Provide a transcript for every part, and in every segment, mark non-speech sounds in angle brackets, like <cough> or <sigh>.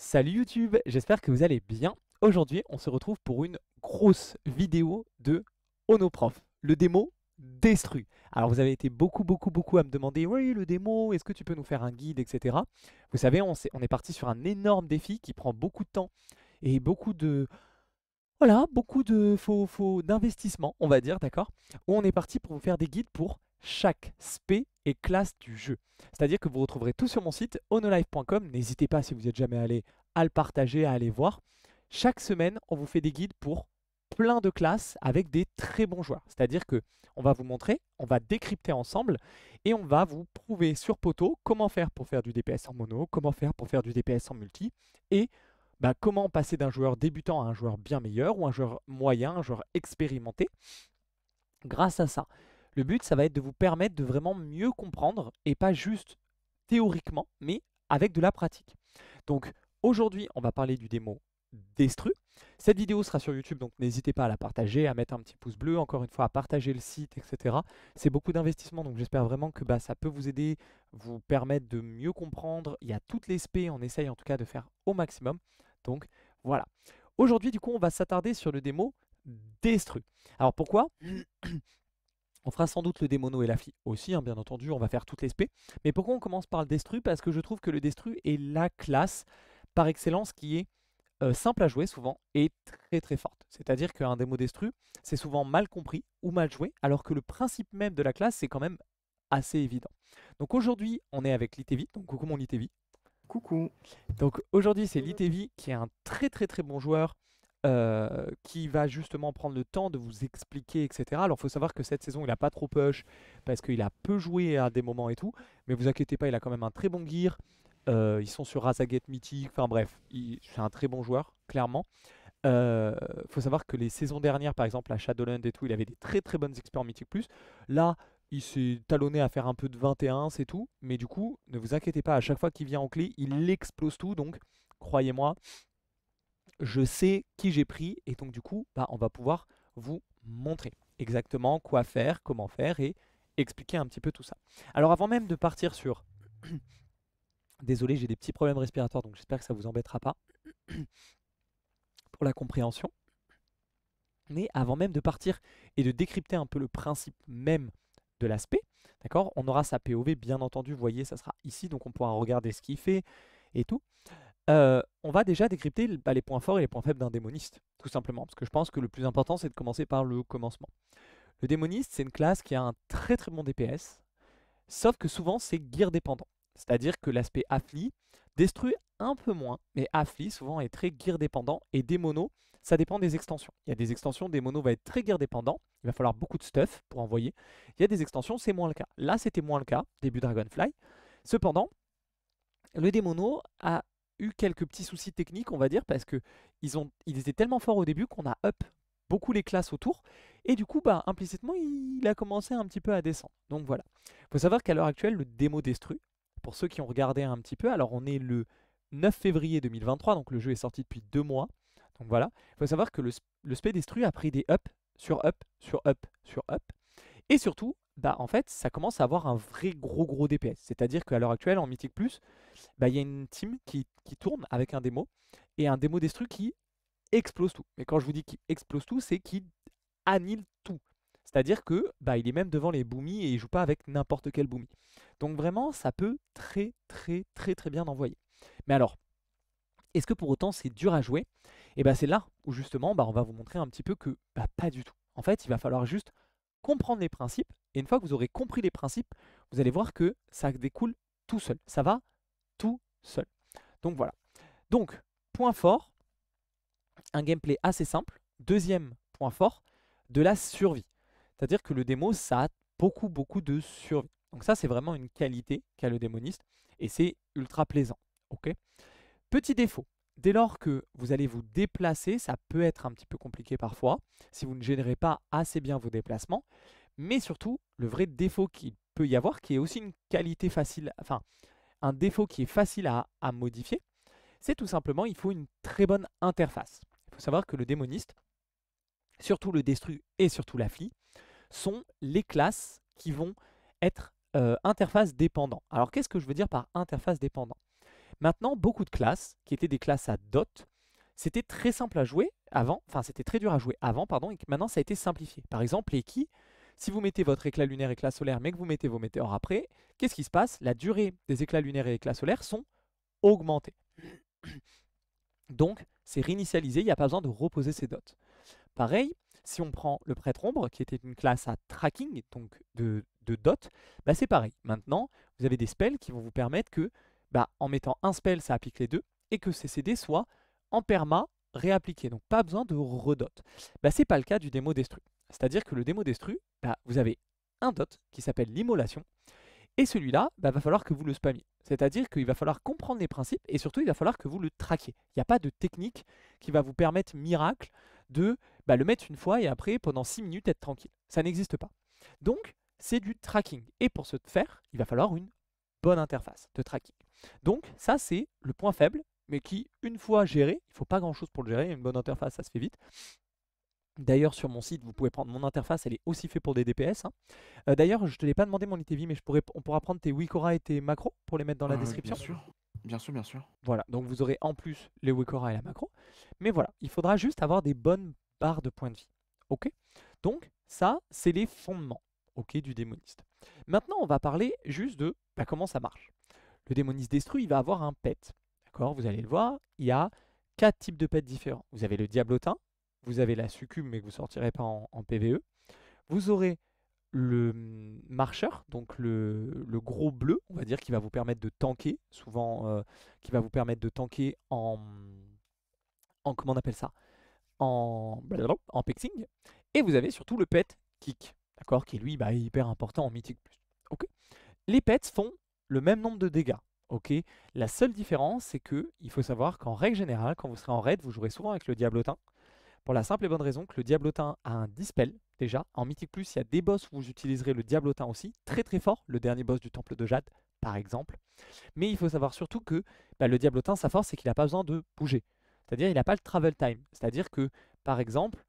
Salut YouTube, j'espère que vous allez bien. Aujourd'hui, on se retrouve pour une grosse vidéo de Onoprof, le démo Destru. Alors vous avez été beaucoup, beaucoup, beaucoup à me demander, oui, le démo, est-ce que tu peux nous faire un guide, etc. Vous savez, on, est, parti sur un énorme défi qui prend beaucoup de temps et beaucoup de... Voilà, beaucoup de faux, faux d'investissement, on va dire, d'accord Où on est parti pour vous faire des guides pour chaque SP classes du jeu. C'est-à-dire que vous retrouverez tout sur mon site onolive.com. N'hésitez pas si vous êtes jamais allé à le partager, à aller voir. Chaque semaine, on vous fait des guides pour plein de classes avec des très bons joueurs. C'est-à-dire que on va vous montrer, on va décrypter ensemble et on va vous prouver sur poteau comment faire pour faire du DPS en mono, comment faire pour faire du DPS en multi et bah, comment passer d'un joueur débutant à un joueur bien meilleur ou un joueur moyen, un joueur expérimenté grâce à ça. Le but, ça va être de vous permettre de vraiment mieux comprendre, et pas juste théoriquement, mais avec de la pratique. Donc aujourd'hui, on va parler du démo Destru. Cette vidéo sera sur YouTube, donc n'hésitez pas à la partager, à mettre un petit pouce bleu, encore une fois, à partager le site, etc. C'est beaucoup d'investissement, donc j'espère vraiment que bah, ça peut vous aider, vous permettre de mieux comprendre. Il y a toutes les on essaye en tout cas de faire au maximum. Donc voilà. Aujourd'hui, du coup, on va s'attarder sur le démo Destru. Alors pourquoi on fera sans doute le démono et la fille aussi, hein, bien entendu, on va faire toutes les spé. Mais pourquoi on commence par le destru Parce que je trouve que le destru est la classe par excellence qui est euh, simple à jouer souvent et très très forte. C'est-à-dire qu'un démo destru, c'est souvent mal compris ou mal joué, alors que le principe même de la classe, c'est quand même assez évident. Donc aujourd'hui, on est avec Litevi, donc coucou mon ITV. Coucou. Donc aujourd'hui, c'est Litevi qui est un très très très bon joueur euh, qui va justement prendre le temps de vous expliquer, etc. Alors, il faut savoir que cette saison, il n'a pas trop push parce qu'il a peu joué à des moments et tout. Mais vous inquiétez pas, il a quand même un très bon gear. Euh, ils sont sur Razaget Mythique. Enfin, bref, c'est un très bon joueur, clairement. Il euh, faut savoir que les saisons dernières, par exemple, à Shadowland et tout, il avait des très très bonnes experts Mythique Plus. Là, il s'est talonné à faire un peu de 21, c'est tout. Mais du coup, ne vous inquiétez pas, à chaque fois qu'il vient en clé, il explose tout. Donc, croyez-moi, je sais qui j'ai pris et donc du coup, bah, on va pouvoir vous montrer exactement quoi faire, comment faire et expliquer un petit peu tout ça. Alors avant même de partir sur... <coughs> Désolé, j'ai des petits problèmes respiratoires, donc j'espère que ça ne vous embêtera pas <coughs> pour la compréhension. Mais avant même de partir et de décrypter un peu le principe même de l'aspect, d'accord On aura sa POV, bien entendu, vous voyez, ça sera ici, donc on pourra regarder ce qu'il fait et tout. Euh, on va déjà décrypter bah, les points forts et les points faibles d'un démoniste, tout simplement, parce que je pense que le plus important, c'est de commencer par le commencement. Le démoniste, c'est une classe qui a un très très bon DPS, sauf que souvent, c'est gear dépendant. C'est-à-dire que l'aspect affli détruit un peu moins, mais affli souvent est très gear dépendant, et démono, ça dépend des extensions. Il y a des extensions, démono va être très gear dépendant, il va falloir beaucoup de stuff pour envoyer. Il y a des extensions, c'est moins le cas. Là, c'était moins le cas, début Dragonfly. Cependant, le démono a eu quelques petits soucis techniques, on va dire, parce que ils, ont, ils étaient tellement forts au début qu'on a up beaucoup les classes autour. Et du coup, bah, implicitement, il a commencé un petit peu à descendre. Donc voilà. faut savoir qu'à l'heure actuelle, le démo Destru, pour ceux qui ont regardé un petit peu, alors on est le 9 février 2023, donc le jeu est sorti depuis deux mois. Donc voilà. Il faut savoir que le, le Destru a pris des up sur up sur up sur up. Et surtout, bah, en fait, ça commence à avoir un vrai gros gros DPS. C'est-à-dire qu'à l'heure actuelle, en Mythic Plus, bah, il y a une team qui, tourne avec un démo, et un démo destruit qui explose tout. Mais quand je vous dis qu'il explose tout, c'est qu'il annule tout. C'est-à-dire que bah, il est même devant les boomies et il joue pas avec n'importe quel boomy. Donc vraiment, ça peut très très très très bien envoyer. Mais alors, est-ce que pour autant c'est dur à jouer Et eh bah c'est là où justement bah, on va vous montrer un petit peu que bah, pas du tout. En fait, il va falloir juste comprendre les principes, et une fois que vous aurez compris les principes, vous allez voir que ça découle tout seul. Ça va tout seul. Donc voilà. Donc, point fort, un gameplay assez simple. Deuxième point fort, de la survie. C'est-à-dire que le démo, ça a beaucoup, beaucoup de survie. Donc ça, c'est vraiment une qualité qu'a le démoniste, et c'est ultra plaisant. ok Petit défaut, dès lors que vous allez vous déplacer, ça peut être un petit peu compliqué parfois si vous ne générez pas assez bien vos déplacements. Mais surtout, le vrai défaut qu'il peut y avoir, qui est aussi une qualité facile, enfin un défaut qui est facile à, modifier, c'est tout simplement il faut une très bonne interface. Il faut savoir que le démoniste, surtout le destru et surtout la flie, sont les classes qui vont être euh, interface dépendant. Alors qu'est-ce que je veux dire par interface dépendant Maintenant, beaucoup de classes, qui étaient des classes à dot, c'était très simple à jouer avant, enfin c'était très dur à jouer avant, pardon, et maintenant ça a été simplifié. Par exemple, les qui, si vous mettez votre éclat lunaire, et éclat solaire, mais que vous mettez vos météores après, qu'est-ce qui se passe La durée des éclats lunaires et éclats solaires sont augmentées. <coughs> Donc, c'est réinitialisé, il n'y a pas besoin de reposer ces dots. Pareil, si on prend le prêtre ombre, qui était une classe à tracking, donc de, de dots, bah c'est pareil. Maintenant, vous avez des spells qui vont vous permettre que bah, en mettant un spell, ça applique les deux, et que ces CD soient en perma réappliqués, donc pas besoin de redot. Bah, n'est pas le cas du démo Destru. C'est-à-dire que le démo Destru, bah, vous avez un dot qui s'appelle l'immolation, et celui-là, il bah, va falloir que vous le spamiez. C'est-à-dire qu'il va falloir comprendre les principes, et surtout, il va falloir que vous le traquiez. Il n'y a pas de technique qui va vous permettre miracle de le mettre une fois et après, pendant 6 minutes, être tranquille. Ça n'existe pas. Donc, c'est du tracking. Et pour ce faire, il va falloir une bonne interface de tracking. Donc ça, c'est le point faible, mais qui, une fois géré, il ne faut pas grand-chose pour le gérer, une bonne interface, ça se fait vite. D'ailleurs, sur mon site, vous pouvez prendre mon interface, elle est aussi faite pour des DPS. Hein. Euh, d'ailleurs, je ne te l'ai pas demandé mon ITV, mais je pourrais, on pourra prendre tes Wikora et tes macros pour les mettre dans la description. bien sûr. Bien sûr, bien sûr. Voilà, donc vous aurez en plus les Wikora et la macro. Mais voilà, il faudra juste avoir des bonnes barres de points de vie. Ok Donc, ça, c'est les fondements ok, du démoniste. Maintenant, on va parler juste de bah, comment ça marche. Le démoniste destruit, il va avoir un pet. D'accord Vous allez le voir, il y a quatre types de pets différents. Vous avez le diablotin, vous avez la succube, mais que vous ne sortirez pas en, PVE. Vous aurez le hum, marcheur, donc le, gros bleu, on va dire, qui va vous permettre de tanker, souvent, euh, qui va vous permettre de tanker en, en comment on appelle ça en, en pexing. Et vous avez surtout le pet kick, d'accord, qui lui bah, est hyper important en mythique plus. Les pets font le même nombre de dégâts. ok la seule différence, c'est que il faut savoir qu'en règle générale, quand vous serez en raid, vous jouerez souvent avec le diablotin. Pour la simple et bonne raison que le diablotin a un dispel, déjà. En Mythic Plus, il y a des boss où vous utiliserez le diablotin aussi, très très fort. Le dernier boss du temple de Jade, par exemple. Mais il faut savoir surtout que bah, le diablotin, sa force, c'est qu'il n'a pas besoin de bouger. C'est-à-dire, qu'il n'a pas le travel time. C'est-à-dire que, par exemple,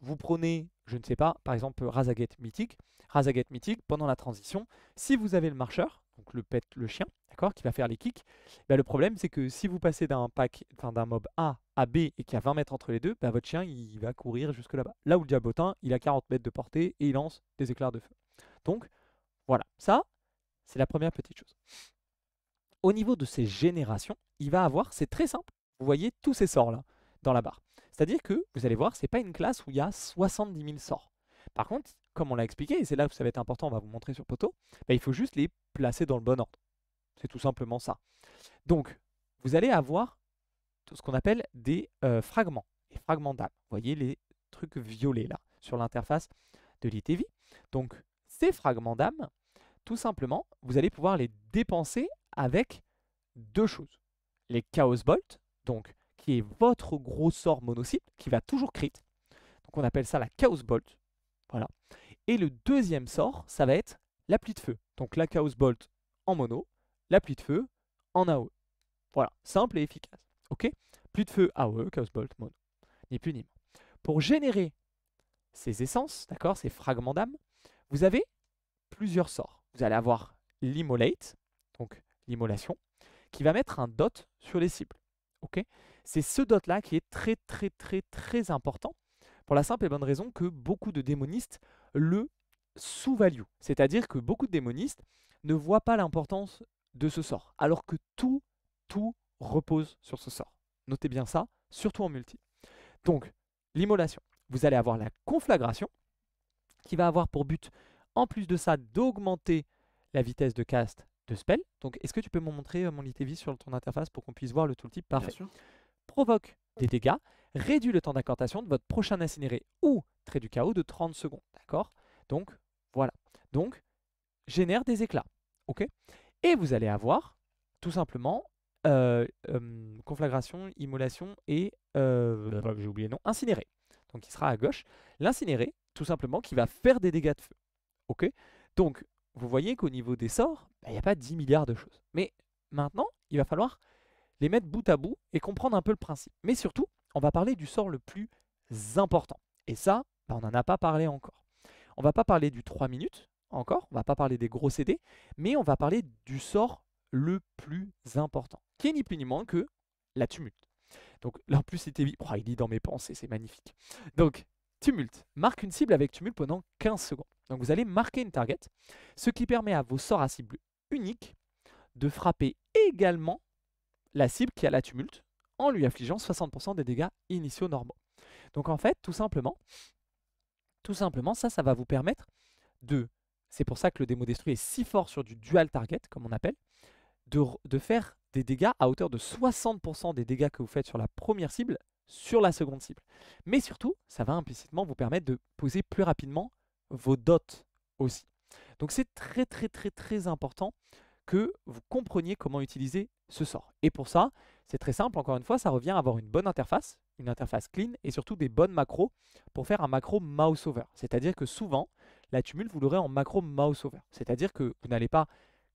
vous prenez, je ne sais pas, par exemple, Razagate Mythique. Razagate Mythique, pendant la transition, si vous avez le marcheur, donc le pet, le chien, d'accord, qui va faire les kicks, bah, le problème c'est que si vous passez d'un pack, d'un mob A à B et qu'il y a 20 mètres entre les deux, bah, votre chien il va courir jusque là-bas. Là où le diabotin, il a 40 mètres de portée et il lance des éclairs de feu. Donc voilà, ça c'est la première petite chose. Au niveau de ses générations, il va avoir, c'est très simple, vous voyez tous ces sorts là dans la barre. C'est-à-dire que vous allez voir, c'est pas une classe où il y a 70 000 sorts. Par contre, comme on l'a expliqué, et c'est là où ça va être important, on va vous montrer sur Poto, bah, il faut juste les placer dans le bon ordre. C'est tout simplement ça. Donc, vous allez avoir ce qu'on appelle des euh, fragments, les fragments d'âme. Vous voyez les trucs violets là, sur l'interface de l'ITV. Donc, ces fragments d'âme, tout simplement, vous allez pouvoir les dépenser avec deux choses. Les Chaos Bolt, donc, qui est votre gros sort monocycle, qui va toujours crit. Donc on appelle ça la Chaos Bolt. Voilà. Et le deuxième sort, ça va être la pluie de feu. Donc la Chaos Bolt en mono, la pluie de feu en AOE. Voilà, simple et efficace. Ok Pluie de feu AOE, Chaos Bolt mono. Ni plus ni moins. Pour générer ces essences, d'accord, ces fragments d'âme, vous avez plusieurs sorts. Vous allez avoir l'immolate, donc l'immolation, qui va mettre un dot sur les cibles. ok C'est ce dot-là qui est très très très très important, pour la simple et bonne raison que beaucoup de démonistes le sous-value. C'est-à-dire que beaucoup de démonistes ne voient pas l'importance de ce sort, alors que tout, tout repose sur ce sort. Notez bien ça, surtout en multi. Donc, l'immolation. Vous allez avoir la conflagration, qui va avoir pour but, en plus de ça, d'augmenter la vitesse de cast de spell. Donc, est-ce que tu peux me montrer euh, mon ITV sur ton interface pour qu'on puisse voir le tooltip Parfait. Provoque des dégâts réduit le temps d'incantation de votre prochain incinéré ou trait du chaos de 30 secondes. D'accord Donc, voilà. Donc, génère des éclats. ok Et vous allez avoir, tout simplement, euh, conflagration, immolation et, euh, j'ai oublié le nom, incinéré. Donc, il sera à gauche. L'incinéré, tout simplement, qui va faire des dégâts de feu. ok Donc, vous voyez qu'au niveau des sorts, bah, il n'y a pas 10 milliards de choses. Mais maintenant, il va falloir les mettre bout à bout et comprendre un peu le principe. Mais surtout, on va parler du sort le plus important. Et ça, bah, on n'en a pas parlé encore. On va pas parler du 3 minutes encore, on va pas parler des gros CD, mais on va parler du sort le plus important, qui est ni plus ni moins que la tumulte. Donc là en plus c'était... il lit dans mes pensées, c'est magnifique. Donc tumulte, marque une cible avec tumulte pendant 15 secondes. Donc vous allez marquer une target, ce qui permet à vos sorts à cible unique de frapper également la cible qui a la tumulte en lui affligeant 60% des dégâts initiaux normaux. Donc en fait, tout simplement, tout simplement, ça, ça va vous permettre de... C'est pour ça que le démo destruit est si fort sur du dual target, comme on appelle, de, de faire des dégâts à hauteur de 60% des dégâts que vous faites sur la première cible sur la seconde cible. Mais surtout, ça va implicitement vous permettre de poser plus rapidement vos dots aussi. Donc c'est très très très très important que vous compreniez comment utiliser ce sort. Et pour ça, c'est très simple, encore une fois, ça revient à avoir une bonne interface, une interface clean et surtout des bonnes macros pour faire un macro mouse over. C'est-à-dire que souvent, la tumule, vous l'aurez en macro mouse over. C'est-à-dire que vous n'allez pas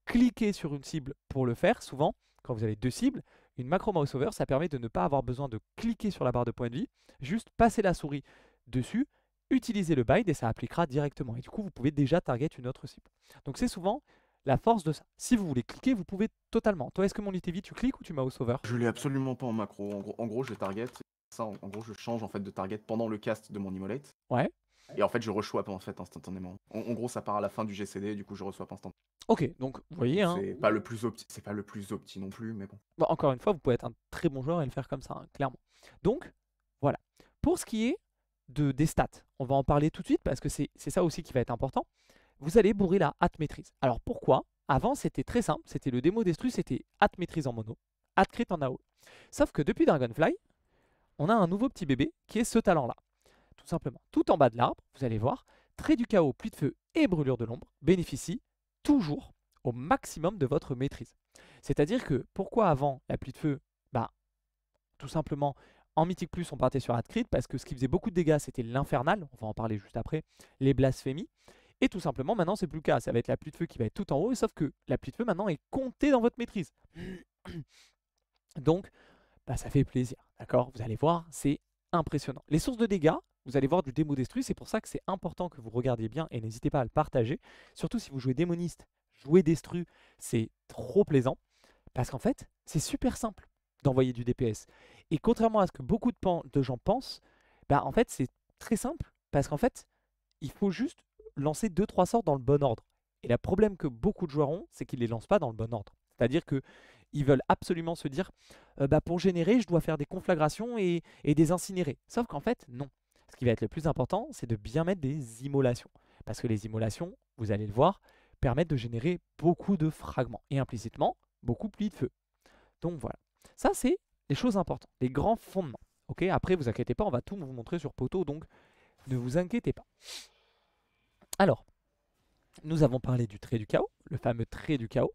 cliquer sur une cible pour le faire. Souvent, quand vous avez deux cibles, une macro mouse over, ça permet de ne pas avoir besoin de cliquer sur la barre de point de vie, juste passer la souris dessus, utiliser le bind et ça appliquera directement. Et du coup, vous pouvez déjà target une autre cible. Donc c'est souvent la force de ça. Si vous voulez cliquer, vous pouvez totalement. Toi, est-ce que mon ITV, tu cliques ou tu m'as au sauveur Je l'ai absolument pas en macro. En gros, en je target. Ça, en, gros, je change en fait de target pendant le cast de mon immolate. Ouais. Et en fait, je reçois pas en fait instantanément. En, gros, ça part à la fin du GCD, du coup, je reçois pas instantanément. Ok, donc vous voyez. Hein. C'est pas le plus opti, c'est pas le plus opti non plus, mais bon. Encore une fois, vous pouvez être un très bon joueur et le faire comme ça, hein, clairement. Donc, voilà. Pour ce qui est de, des stats, on va en parler tout de suite parce que c'est ça aussi qui va être important vous allez bourrer la hâte maîtrise. Alors pourquoi Avant, c'était très simple, c'était le démo d'Estru, c'était hâte maîtrise en mono, hâte crit en AO. Sauf que depuis Dragonfly, on a un nouveau petit bébé qui est ce talent-là. Tout simplement, tout en bas de l'arbre, vous allez voir, trait du chaos, pluie de feu et brûlure de l'ombre bénéficient toujours au maximum de votre maîtrise. C'est-à-dire que pourquoi avant la pluie de feu, bah tout simplement en Mythic+, Plus on partait sur hat-crit, parce que ce qui faisait beaucoup de dégâts c'était l'infernal, on va en parler juste après, les blasphémies. Et tout simplement, maintenant, c'est plus le cas. Ça va être la pluie de feu qui va être tout en haut, sauf que la pluie de feu, maintenant, est comptée dans votre maîtrise. <clears throat> Donc, bah, ça fait plaisir. D'accord Vous allez voir, c'est impressionnant. Les sources de dégâts, vous allez voir du démo destruit, c'est pour ça que c'est important que vous regardiez bien et n'hésitez pas à le partager. Surtout si vous jouez démoniste, jouer destru, c'est trop plaisant. Parce qu'en fait, c'est super simple d'envoyer du DPS. Et contrairement à ce que beaucoup de, de gens pensent, bah en fait c'est très simple parce qu'en fait, il faut juste lancer 2-3 sorts dans le bon ordre. Et le problème que beaucoup de joueurs ont, c'est qu'ils ne les lancent pas dans le bon ordre. C'est-à-dire que ils veulent absolument se dire euh, bah, pour générer, je dois faire des conflagrations et, des incinérés. Sauf qu'en fait, non. Ce qui va être le plus important, c'est de bien mettre des immolations. Parce que les immolations, vous allez le voir, permettent de générer beaucoup de fragments et implicitement beaucoup plus de feu. Donc voilà. Ça, c'est les choses importantes, les grands fondements. Ok, Après, vous inquiétez pas, on va tout vous montrer sur poteau, donc ne vous inquiétez pas. Alors, nous avons parlé du trait du chaos, le fameux trait du chaos,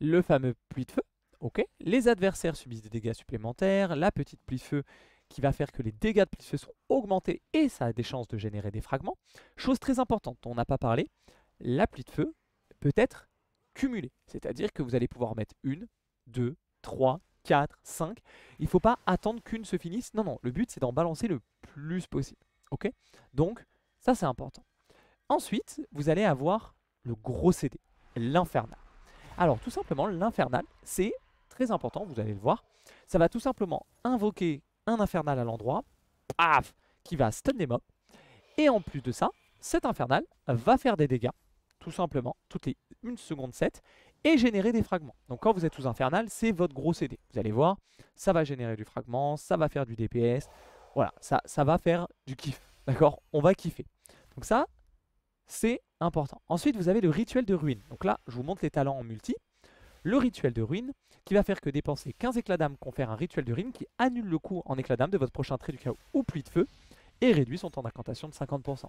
le fameux pluie de feu, ok Les adversaires subissent des dégâts supplémentaires, la petite pluie de feu qui va faire que les dégâts de pluie de feu sont augmentés et ça a des chances de générer des fragments. Chose très importante on n'a pas parlé, la pluie de feu peut être cumulée, c'est-à-dire que vous allez pouvoir mettre une, deux, trois, quatre, cinq. Il ne faut pas attendre qu'une se finisse. Non, non, le but c'est d'en balancer le plus possible. Ok Donc, ça c'est important. Ensuite, vous allez avoir le gros CD, l'infernal. Alors tout simplement, l'infernal, c'est très important, vous allez le voir. Ça va tout simplement invoquer un infernal à l'endroit, paf, qui va stun les mobs. Et en plus de ça, cet infernal va faire des dégâts, tout simplement, toutes les 1 seconde 7, et générer des fragments. Donc quand vous êtes sous infernal, c'est votre gros CD. Vous allez voir, ça va générer du fragment, ça va faire du DPS, voilà, ça, ça va faire du kiff, d'accord On va kiffer. Donc ça, c'est important. Ensuite, vous avez le rituel de ruine. Donc là, je vous montre les talents en multi. Le rituel de ruine, qui va faire que dépenser 15 éclats d'âme confère un rituel de ruine qui annule le coût en éclats d'âme de votre prochain trait du chaos ou pluie de feu et réduit son temps d'incantation de 50%.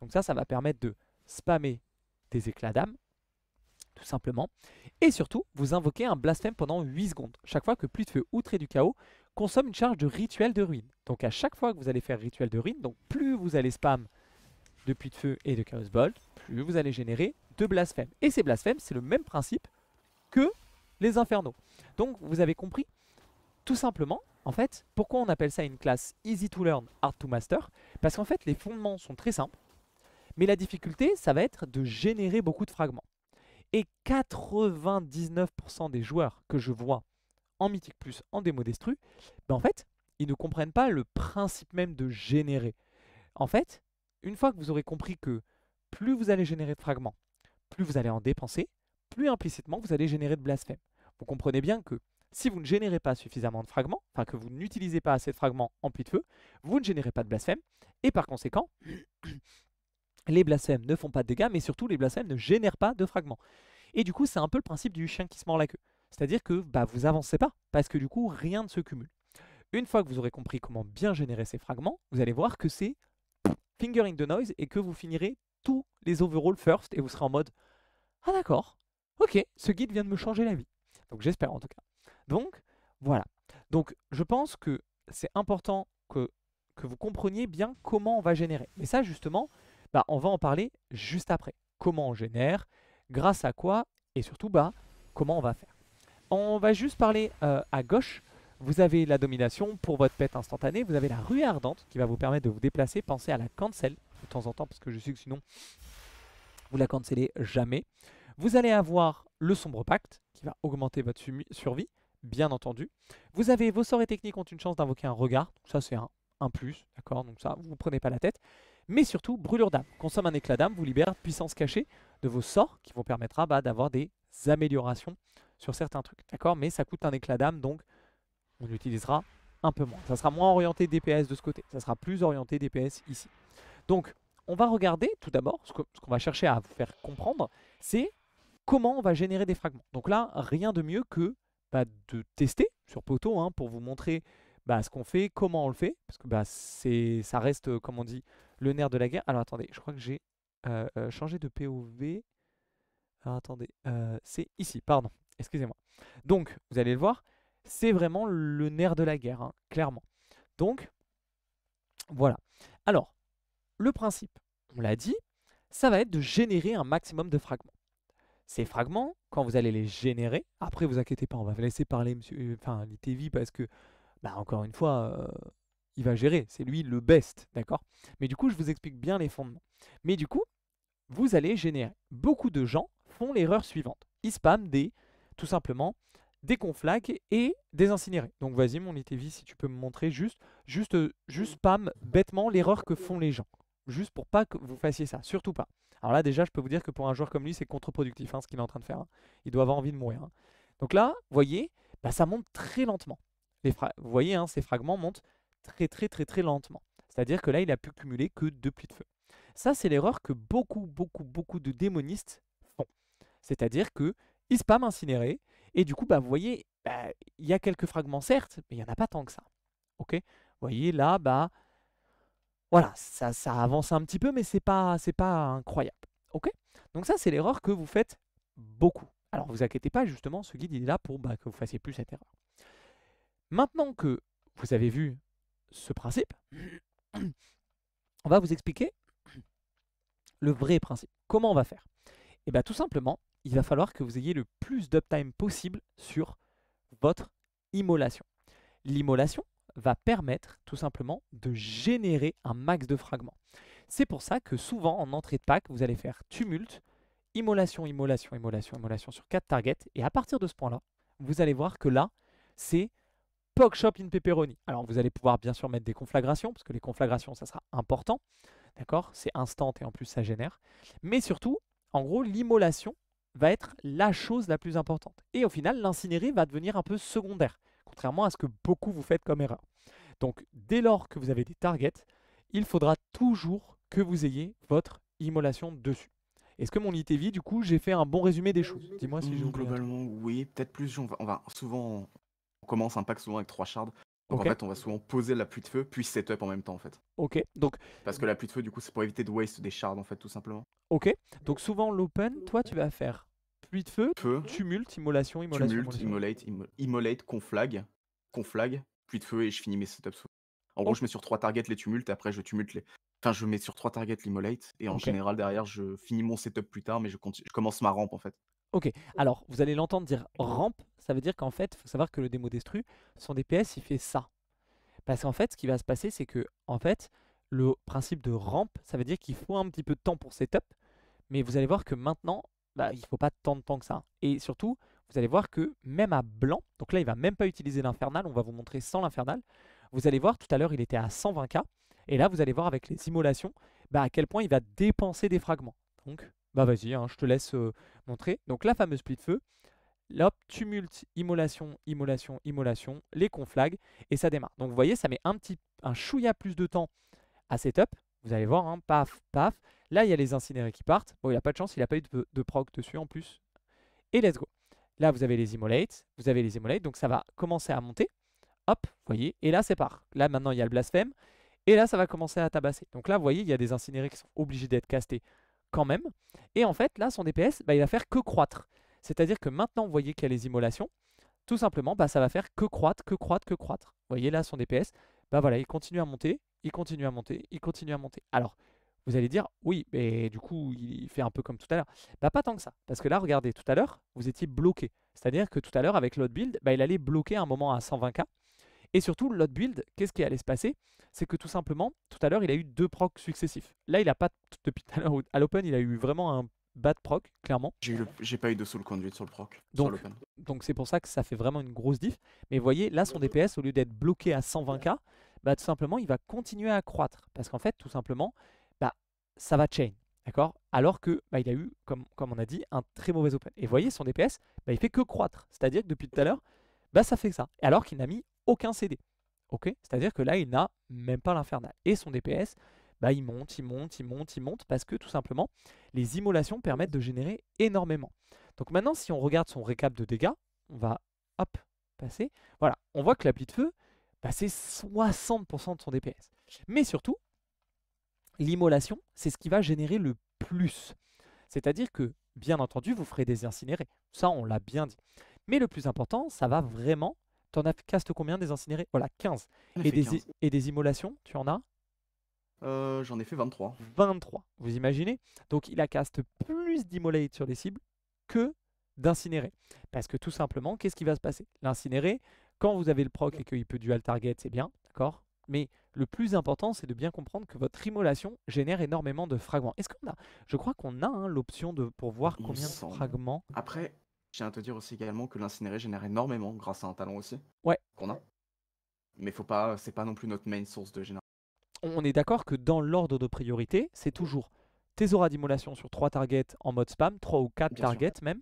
Donc ça, ça va permettre de spammer des éclats d'âme, tout simplement. Et surtout, vous invoquez un blasphème pendant 8 secondes, chaque fois que pluie de feu ou trait du chaos consomme une charge de rituel de ruine. Donc à chaque fois que vous allez faire rituel de ruine, donc plus vous allez spam de Puits de Feu et de Chaos Bolt, plus vous allez générer de Blasphèmes. Et ces Blasphèmes, c'est le même principe que les Infernaux. Donc vous avez compris, tout simplement, en fait, pourquoi on appelle ça une classe Easy to Learn, Hard to Master Parce qu'en fait, les fondements sont très simples, mais la difficulté, ça va être de générer beaucoup de fragments. Et 99% des joueurs que je vois en Mythique Plus, en démo Destru, ben en fait, ils ne comprennent pas le principe même de générer. En fait, une fois que vous aurez compris que plus vous allez générer de fragments, plus vous allez en dépenser, plus implicitement vous allez générer de blasphème. Vous comprenez bien que si vous ne générez pas suffisamment de fragments, enfin que vous n'utilisez pas assez de fragments en puits de feu, vous ne générez pas de blasphème, et par conséquent, <clears throat> les blasphèmes ne font pas de dégâts, mais surtout les blasphèmes ne génèrent pas de fragments. Et du coup, c'est un peu le principe du chien qui se mord la queue. C'est-à-dire que bah, vous avancez pas, parce que du coup, rien ne se cumule. Une fois que vous aurez compris comment bien générer ces fragments, vous allez voir que c'est Fingering the Noise et que vous finirez tous les overalls first et vous serez en mode Ah d'accord, ok, ce guide vient de me changer la vie. Donc j'espère en tout cas. Donc voilà. Donc je pense que c'est important que, que vous compreniez bien comment on va générer. Mais ça justement, bah, on va en parler juste après. Comment on génère, grâce à quoi et surtout bah, comment on va faire. On va juste parler euh, à gauche vous avez la domination pour votre pète instantanée. Vous avez la rue ardente qui va vous permettre de vous déplacer. Pensez à la cancel de temps en temps parce que je sais que sinon, vous la cancellez jamais. Vous allez avoir le sombre pacte qui va augmenter votre survie, bien entendu. Vous avez vos sorts et techniques ont une chance d'invoquer un regard. Ça, c'est un, plus, d'accord Donc ça, vous ne prenez pas la tête. Mais surtout, brûlure d'âme. Consomme un éclat d'âme, vous libère puissance cachée de vos sorts qui vous permettra bah, d'avoir des améliorations sur certains trucs, d'accord Mais ça coûte un éclat d'âme, donc on l'utilisera un peu moins. Ça sera moins orienté DPS de ce côté, ça sera plus orienté DPS ici. Donc, on va regarder tout d'abord, ce qu'on va chercher à vous faire comprendre, c'est comment on va générer des fragments. Donc là, rien de mieux que bah, de tester sur poteau hein, pour vous montrer bah, ce qu'on fait, comment on le fait, parce que bah, ça reste, euh, comme on dit, le nerf de la guerre. Alors attendez, je crois que j'ai euh, euh, changé de POV. Alors attendez, c'est ici, pardon, excusez-moi. Donc, vous allez le voir, c'est vraiment le nerf de la guerre, hein, clairement. Donc, voilà. Alors, le principe, on l'a dit, ça va être de générer un maximum de fragments. Ces fragments, quand vous allez les générer, après vous inquiétez pas, on va laisser parler enfin, l'ITV parce que, bah, encore une fois, euh, il va gérer, c'est lui le best, d'accord Mais du coup, je vous explique bien les fondements. Mais du coup, vous allez générer. Beaucoup de gens font l'erreur suivante. Ils spamment des, tout simplement, des conflags et des incinérés. Donc vas-y mon ITV si tu peux me montrer juste, juste, juste pam, bêtement l'erreur que font les gens. Juste pour pas que vous fassiez ça, surtout pas. Alors là déjà je peux vous dire que pour un joueur comme lui c'est contre-productif hein, ce qu'il est en train de faire. Hein. Il doit avoir envie de mourir. Hein. Donc là, vous voyez, bah, ça monte très lentement. Les vous voyez, hein, ces fragments montent très très très très lentement. C'est-à-dire que là il a pu cumuler que deux puits de feu. Ça c'est l'erreur que beaucoup beaucoup beaucoup de démonistes font. C'est-à-dire que spam incinéré, et du coup, bah, vous voyez, bah, il y a quelques fragments certes, mais il n'y en a pas tant que ça. Ok vous voyez là, bah, voilà, ça, ça avance un petit peu, mais c'est pas, pas incroyable. Ok Donc ça, c'est l'erreur que vous faites beaucoup. Alors vous inquiétez pas, justement, ce guide est là pour bah, que vous fassiez plus cette erreur. Maintenant que vous avez vu ce principe, on va vous expliquer le vrai principe. Comment on va faire Et eh bien bah, tout simplement, il va falloir que vous ayez le plus d'uptime possible sur votre immolation. L'immolation va permettre tout simplement de générer un max de fragments. C'est pour ça que souvent en entrée de pack, vous allez faire tumulte, immolation, immolation, immolation, immolation sur 4 targets. Et à partir de ce point-là, vous allez voir que là, c'est Poke Shop in Pepperoni. Alors vous allez pouvoir bien sûr mettre des conflagrations, parce que les conflagrations, ça sera important. D'accord C'est instant et en plus ça génère. Mais surtout, en gros, l'immolation va être la chose la plus importante. Et au final, l'incinéré va devenir un peu secondaire, contrairement à ce que beaucoup vous faites comme erreur. Donc dès lors que vous avez des targets, il faudra toujours que vous ayez votre immolation dessus. Est-ce que mon ITV, du coup, j'ai fait un bon résumé des choses Dis-moi si je mmh, Globalement, oui. Peut-être plus, on va, souvent... On commence un pack souvent avec trois shards. Donc en fait, on va souvent poser la pluie de feu puis setup en même temps en fait. Ok, donc. Parce que la pluie de feu, du coup, c'est pour éviter de waste des shards en fait, tout simplement. Ok, donc souvent l'open, toi, tu vas faire pluie de feu, tumulte, immolation, immolation. Tumulte, immolate, immolate, conflag, conflag, pluie de feu et je finis mes setups. En gros, je mets sur trois targets les tumultes et après je tumulte les. Enfin, je mets sur trois targets l'immolate et en général derrière, je finis mon setup plus tard, mais je commence ma rampe en fait. Ok, alors vous allez l'entendre dire ramp », ça veut dire qu'en fait, il faut savoir que le démo Destru, son DPS, il fait ça. Parce qu'en fait, ce qui va se passer, c'est que en fait, le principe de rampe, ça veut dire qu'il faut un petit peu de temps pour setup, mais vous allez voir que maintenant, bah, il ne faut pas tant de temps que ça. Et surtout, vous allez voir que même à blanc, donc là, il ne va même pas utiliser l'infernal, on va vous montrer sans l'infernal, vous allez voir, tout à l'heure, il était à 120k, et là, vous allez voir avec les immolations, bah, à quel point il va dépenser des fragments. Donc, bah vas-y, hein, je te laisse... Euh, montrer. Donc la fameuse pluie de feu, hop tumulte, immolation, immolation, immolation, les conflags, et ça démarre. Donc vous voyez, ça met un petit, un chouïa plus de temps à setup. Vous allez voir, hein, paf, paf. Là, il y a les incinérés qui partent. Bon, il a pas de chance, il n'a pas eu de, de proc dessus en plus. Et let's go. Là, vous avez les immolates, vous avez les immolates, donc ça va commencer à monter. Hop, vous voyez, et là, c'est part. Là, maintenant, il y a le blasphème, et là, ça va commencer à tabasser. Donc là, vous voyez, il y a des incinérés qui sont obligés d'être castés quand même. Et en fait, là, son DPS, bah, il va faire que croître. C'est-à-dire que maintenant, vous voyez qu'il y a les immolations. Tout simplement, bah, ça va faire que croître, que croître, que croître. Vous voyez là, son DPS, bah voilà, il continue à monter, il continue à monter, il continue à monter. Alors, vous allez dire, oui, mais du coup, il fait un peu comme tout à l'heure. Bah, pas tant que ça. Parce que là, regardez, tout à l'heure, vous étiez bloqué. C'est-à-dire que tout à l'heure, avec l'autre build, bah, il allait bloquer un moment à 120k. Et surtout, l'autre build, qu'est-ce qui allait se passer C'est que tout simplement, tout à l'heure, il a eu deux procs successifs. Là, il a pas, depuis tout à l'heure, à l'open, il a eu vraiment un bad proc, clairement. J'ai pas eu de soul conduite sur le proc. Donc, donc c'est pour ça que ça fait vraiment une grosse diff. Mais vous voyez, là, son DPS, au lieu d'être bloqué à 120k, bah, tout simplement, il va continuer à croître. Parce qu'en fait, tout simplement, bah, ça va chain. D'accord Alors que bah, il a eu, comme, comme on a dit, un très mauvais open. Et vous voyez, son DPS, bah, il fait que croître. C'est-à-dire que depuis tout à l'heure, bah, ça fait ça. Alors qu'il n'a mis aucun CD. Ok C'est-à-dire que là, il n'a même pas l'infernal. Et son DPS, bah, il monte, il monte, il monte, il monte, parce que tout simplement, les immolations permettent de générer énormément. Donc maintenant, si on regarde son récap de dégâts, on va, hop, passer. Voilà, on voit que l'appli de feu, bah, c'est 60% de son DPS. Mais surtout, l'immolation, c'est ce qui va générer le plus. C'est-à-dire que, bien entendu, vous ferez des incinérés. Ça, on l'a bien dit. Mais le plus important, ça va vraiment T'en as caste combien des incinérés Voilà, 15. Et des, immolations, tu en as euh, J'en ai fait 23. 23, vous imaginez Donc il a caste plus d'immolates sur les cibles que d'incinérés. Parce que tout simplement, qu'est-ce qui va se passer L'incinéré, quand vous avez le proc et qu'il peut dual target, c'est bien, d'accord Mais le plus important, c'est de bien comprendre que votre immolation génère énormément de fragments. Est-ce qu'on a Je crois qu'on a hein, l'option de pour voir combien de fragments. Après, je tiens à te dire aussi également que l'incinéré génère énormément grâce à un talent aussi. Ouais. Qu'on a. Mais faut pas, c'est pas non plus notre main source de génération. On est d'accord que dans l'ordre de priorité, c'est toujours tes auras d'immolation sur trois targets en mode spam, trois ou quatre targets même.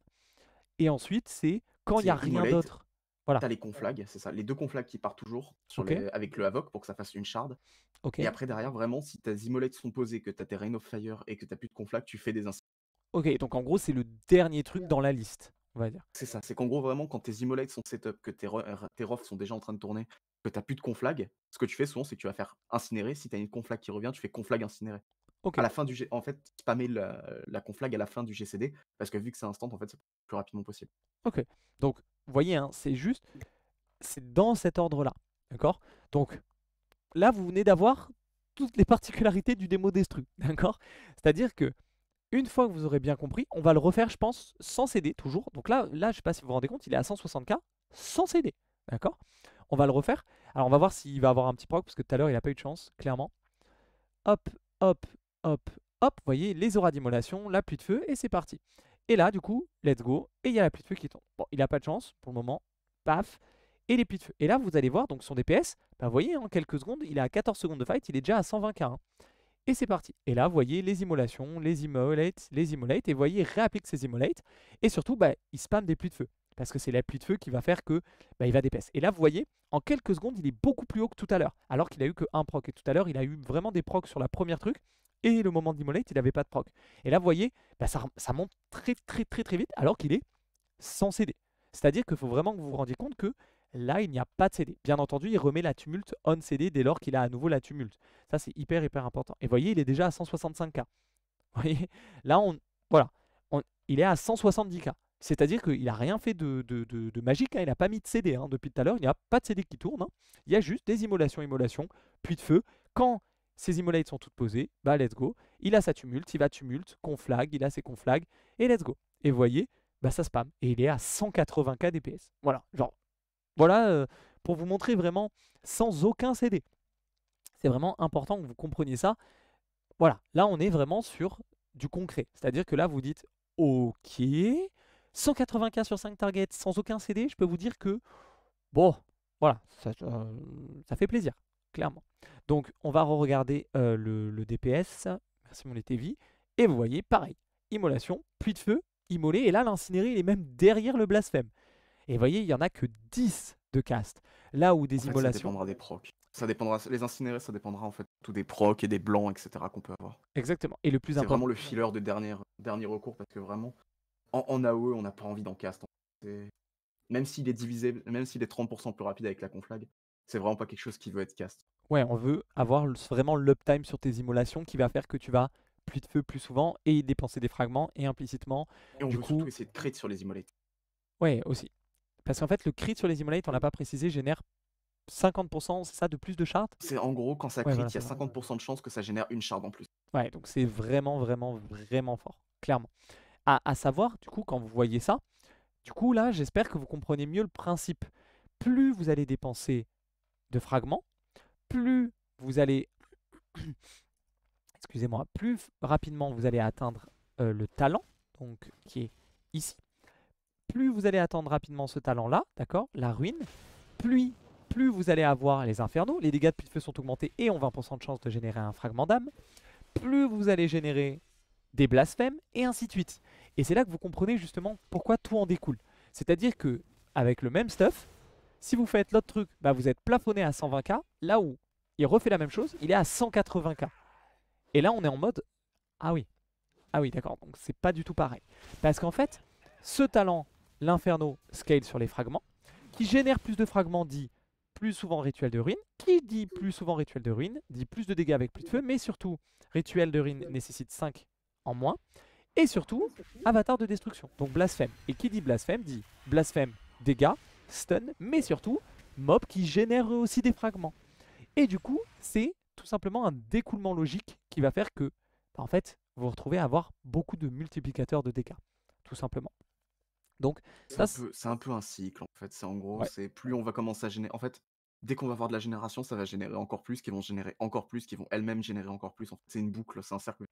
Et ensuite, c'est quand il n'y a rien d'autre. Voilà. as les conflags, c'est ça. Les deux conflags qui partent toujours avec le avoc pour que ça fasse une shard. Et après, derrière, vraiment, si tes immolettes sont posées, que t'as tes Rain of Fire et que tu t'as plus de conflags, tu fais des incinérés. Ok, donc en gros, c'est le dernier truc dans la liste. C'est ça, c'est qu'en gros, vraiment, quand tes immolates sont up que tes, tes sont déjà en train de tourner, que tu plus de conflag, ce que tu fais souvent, c'est que tu vas faire incinérer. Si tu as une conflag qui revient, tu fais conflag incinérer. À la fin du En fait, spammer la, la conflag à la fin du GCD, parce que vu que c'est instant, en fait, c'est le plus rapidement possible. Ok. Donc, vous voyez, hein, c'est juste, c'est dans cet ordre-là. D'accord Donc, là, vous venez d'avoir toutes les particularités du démo destruct D'accord C'est-à-dire que une fois que vous aurez bien compris, on va le refaire, je pense, sans céder, toujours. Donc là, là je ne sais pas si vous vous rendez compte, il est à 160K sans céder. D'accord On va le refaire. Alors, on va voir s'il va avoir un petit proc, parce que tout à l'heure, il n'a pas eu de chance, clairement. Hop, hop, hop, hop. Vous voyez, les auras d'immolation, la pluie de feu, et c'est parti. Et là, du coup, let's go. Et il y a la pluie de feu qui tombe. Bon, il n'a pas de chance pour le moment. Paf. Et les pluies de feu. Et là, vous allez voir, donc son DPS, bah, vous voyez, en quelques secondes, il a 14 secondes de fight, il est déjà à 120k. Et c'est parti. Et là, vous voyez les immolations, les immolates, les immolates, et vous voyez, il réapplique ses immolates. Et surtout, bah, il spam des pluies de feu. Parce que c'est la pluie de feu qui va faire que bah, il va dépasser. Et là, vous voyez, en quelques secondes, il est beaucoup plus haut que tout à l'heure. Alors qu'il a eu que un proc. Et tout à l'heure, il a eu vraiment des procs sur la première truc. Et le moment d'immolate, il n'avait pas de proc. Et là, vous voyez, bah, ça, ça monte très, très, très, très vite. Alors qu'il est sans CD. C'est-à-dire qu'il faut vraiment que vous vous rendiez compte que Là, il n'y a pas de CD. Bien entendu, il remet la tumulte on CD dès lors qu'il a à nouveau la tumulte. Ça, c'est hyper, hyper important. Et voyez, il est déjà à 165K. Vous <laughs> voyez Là, on, voilà, il est à 170K. C'est-à-dire qu'il n'a rien fait de, de, magique, hein. il n'a pas mis de CD hein, depuis tout à l'heure, il n'y a pas de CD qui tourne. Hein. Il y a juste des immolations, immolations, puis de feu. Quand ces immolates sont toutes posées, bah let's go. Il a sa tumulte, il va tumulte, conflag, il a ses conflag, et let's go. Et voyez, bah ça spam. Et il est à 180k DPS. Voilà, genre voilà, euh, pour vous montrer vraiment sans aucun CD. C'est vraiment important que vous compreniez ça. Voilà, là on est vraiment sur du concret. C'est-à-dire que là vous dites, ok, 180 sur 5 targets sans aucun CD, je peux vous dire que, bon, voilà, ça, euh, fait plaisir, clairement. Donc on va re-regarder euh, le, DPS, merci mon TV, et vous voyez, pareil, immolation, puits de feu, immolé, et là l'incinéré il est même derrière le blasphème. Et vous voyez, il n'y en a que 10 de caste. Là où des immolations. Ça dépendra des procs. Ça dépendra, les incinérés, ça dépendra en fait tous des procs et des blancs, etc. qu'on peut avoir. Exactement. Et le plus important. C'est vraiment le filler de dernier, dernier recours parce que vraiment, en, AOE, on n'a pas envie d'en cast. Même s'il est divisé, même s'il est 30% plus rapide avec la conflag, c'est vraiment pas quelque chose qui veut être cast. Ouais, on veut avoir vraiment l'uptime sur tes immolations qui va faire que tu vas plus de feu plus souvent et dépenser des fragments et implicitement. Et on du veut coup... surtout essayer de créer sur les immolations. Ouais, aussi. Parce qu'en fait, le crit sur les immolates, on l'a pas précisé, génère 50%, c'est ça, de plus de shards C'est en gros, quand ça crit, il y a 50% de chances que ça génère une shard en plus. Ouais, donc c'est vraiment, vraiment, vraiment fort, clairement. À, savoir, du coup, quand vous voyez ça, du coup, là, j'espère que vous comprenez mieux le principe. Plus vous allez dépenser de fragments, plus vous allez... <coughs> Excusez-moi, plus rapidement vous allez atteindre euh, le talent, donc qui est ici plus vous allez attendre rapidement ce talent-là, d'accord La ruine, plus, plus vous allez avoir les infernaux, les dégâts de puits de feu sont augmentés et ont 20% de chance de générer un fragment d'âme, plus vous allez générer des blasphèmes, et ainsi de suite. Et c'est là que vous comprenez justement pourquoi tout en découle. C'est-à-dire que avec le même stuff, si vous faites l'autre truc, bah vous êtes plafonné à 120k, là où il refait la même chose, il est à 180k. Et là, on est en mode, ah oui, ah oui, d'accord, donc c'est pas du tout pareil. Parce qu'en fait, ce talent l'inferno scale sur les fragments, qui génère plus de fragments dit plus souvent rituel de ruine, qui dit plus souvent rituel de ruine, dit plus de dégâts avec plus de feu, mais surtout rituel de ruine nécessite 5 en moins, et surtout avatar de destruction, donc blasphème. Et qui dit blasphème dit blasphème, dégâts, stun, mais surtout mob qui génère aussi des fragments. Et du coup, c'est tout simplement un découlement logique qui va faire que, en fait, vous vous retrouvez à avoir beaucoup de multiplicateurs de dégâts, tout simplement. Donc, ça, c'est un, peu un cycle en fait. C'est en gros, c'est plus on va commencer à générer. En fait, dès qu'on va avoir de la génération, ça va générer encore plus, qui vont générer encore plus, qui vont elles-mêmes générer encore plus. En fait, c'est une boucle, c'est un cercle.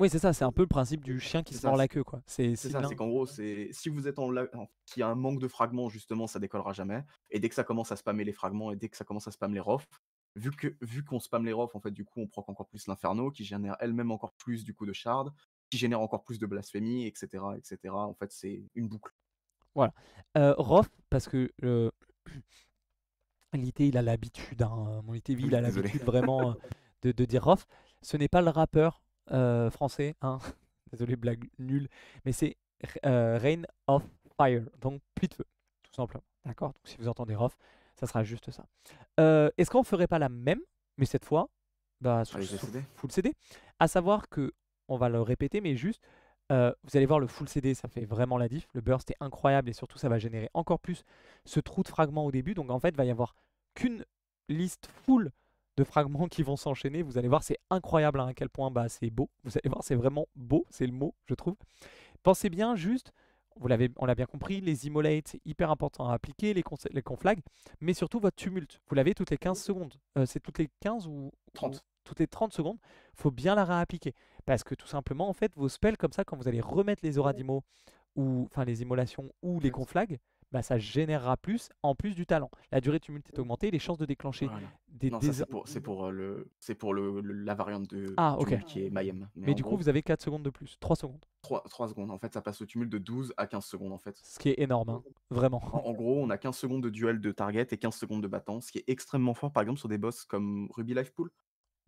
Oui, c'est ça, c'est un peu le principe du chien qui se mord la queue, quoi. C'est ça, c'est qu'en gros, c'est si vous êtes en la... y a un manque de fragments, justement, ça décollera jamais. Et dès que ça commence à spammer les fragments et dès que ça commence à spammer les rofs, vu que vu qu'on spamme les rofs, en fait, du coup, on proc encore plus l'inferno, qui génère elle-même encore plus du coup de shard, qui génère encore plus de blasphémie, etc., etc. En fait, c'est une boucle. Voilà. Euh, Rof, parce que euh, <clears throat> l'ité, il a l'habitude, hein, euh, mon ITV, il a l'habitude <laughs> vraiment euh, de, dire Rof. Ce n'est pas le rappeur euh, français, hein. <laughs> désolé, blague nulle, mais c'est Rain of Fire, donc pluie de feu, tout simplement. D'accord Donc si vous entendez Rof, ça sera juste ça. Est-ce qu'on ferait pas la même, mais cette fois, bah, sur, le full CD À savoir que, on va le répéter, mais juste, euh, vous allez voir le full CD, ça fait vraiment la diff. Le burst est incroyable et surtout ça va générer encore plus ce trou de fragments au début. Donc en fait, il va y avoir qu'une liste full de fragments <laughs> qui vont s'enchaîner. Vous allez voir, c'est incroyable hein, à quel point bah, c'est beau. Vous allez voir, c'est vraiment beau, c'est le mot, je trouve. Pensez bien juste, vous l'avez, on l'a bien compris, les immolates, hyper important à appliquer, les, les conflags, mais surtout votre tumulte. Vous l'avez toutes les 15 secondes. Euh, c'est toutes les 15 ou 30 toutes les 30 secondes, faut bien la réappliquer. Parce que tout simplement, en fait, vos spells comme ça, quand vous allez remettre les Oradimo, ou enfin les immolations ou les conflags, bah, ça générera plus en plus du talent. La durée de tumulte est augmentée, les chances de déclencher des, C'est pour, euh, pour, le, pour le, la variante de ah, ok qui est Mayhem. Mais, du coup, vous avez 4 secondes de plus, 3 secondes. 3, 3, secondes, en fait, ça passe au tumulte de 12 à 15 secondes, en fait. Ce qui est énorme, hein, vraiment. En, gros, on a 15 secondes de duel de target et 15 secondes de battant, ce qui est extrêmement fort, par exemple, sur des boss comme Ruby Lifepool.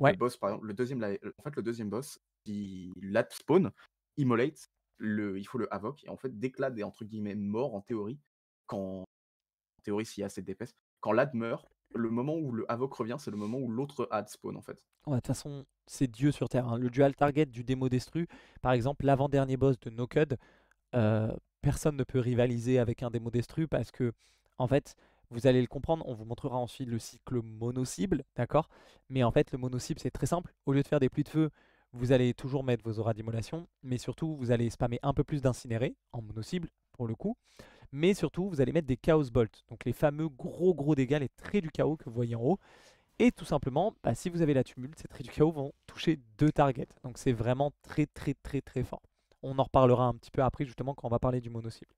Ouais. boss, par exemple, le deuxième, en fait, le deuxième boss, qui spawn, immolate, le, il faut le avoc Et en fait, dès que l'ad est entre guillemets mort en théorie, quand en théorie s'il y a assez d'épaisse, quand l'ad meurt, le moment où le avoc revient, c'est le moment où l'autre ad spawn en fait. De toute façon, c'est Dieu sur Terre. Hein. Le dual target du démo Destru, par exemple, l'avant-dernier boss de No Code, euh, personne ne peut rivaliser avec un démo Destru parce que, en fait, vous allez le comprendre, on vous montrera ensuite le cycle mono-cible, d'accord Mais en fait, le mono-cible, c'est très simple. Au lieu de faire des pluies de feu, vous allez toujours mettre vos auras d'immolation, mais surtout vous allez spammer un peu plus d'incinérés, en mono-cible pour le coup, mais surtout vous allez mettre des Chaos Bolts. donc les fameux gros gros dégâts, les traits du chaos que vous voyez en haut, et tout simplement, bah, si vous avez la tumulte, ces traits du chaos vont toucher deux targets, donc c'est vraiment très très très très fort. On en reparlera un petit peu après justement quand on va parler du mono-cible.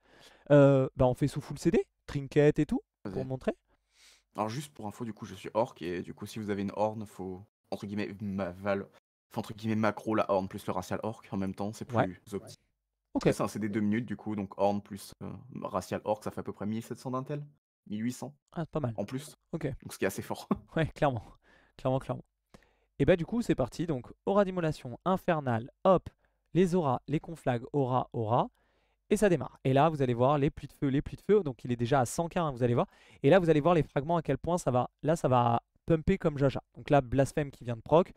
Euh, bah, on fait sous full CD, trinket et tout, pour montrer. Alors juste pour info, du coup je suis orc, et du coup si vous avez une il faut entre guillemets ma val enfin, entre guillemets, macro, la Horn plus le Racial Orc en même temps, c'est plus optique. C'est des deux minutes du coup, donc Horn plus euh, Racial Orc, ça fait à peu près 1700 d'intel 1800 Ah, pas mal. En plus. Ok. Donc ce qui est assez fort. <laughs> ouais, clairement. Clairement, clairement. Et bah du coup, c'est parti. Donc, aura d'immolation, infernale, hop, les auras, les conflags, aura, aura. Et ça démarre. Et là, vous allez voir les pluies de feu, les pluies de feu. Donc, il est déjà à 100 hein, vous allez voir. Et là, vous allez voir les fragments à quel point ça va. Là, ça va pumper comme Jaja. Donc là, Blasphème qui vient de proc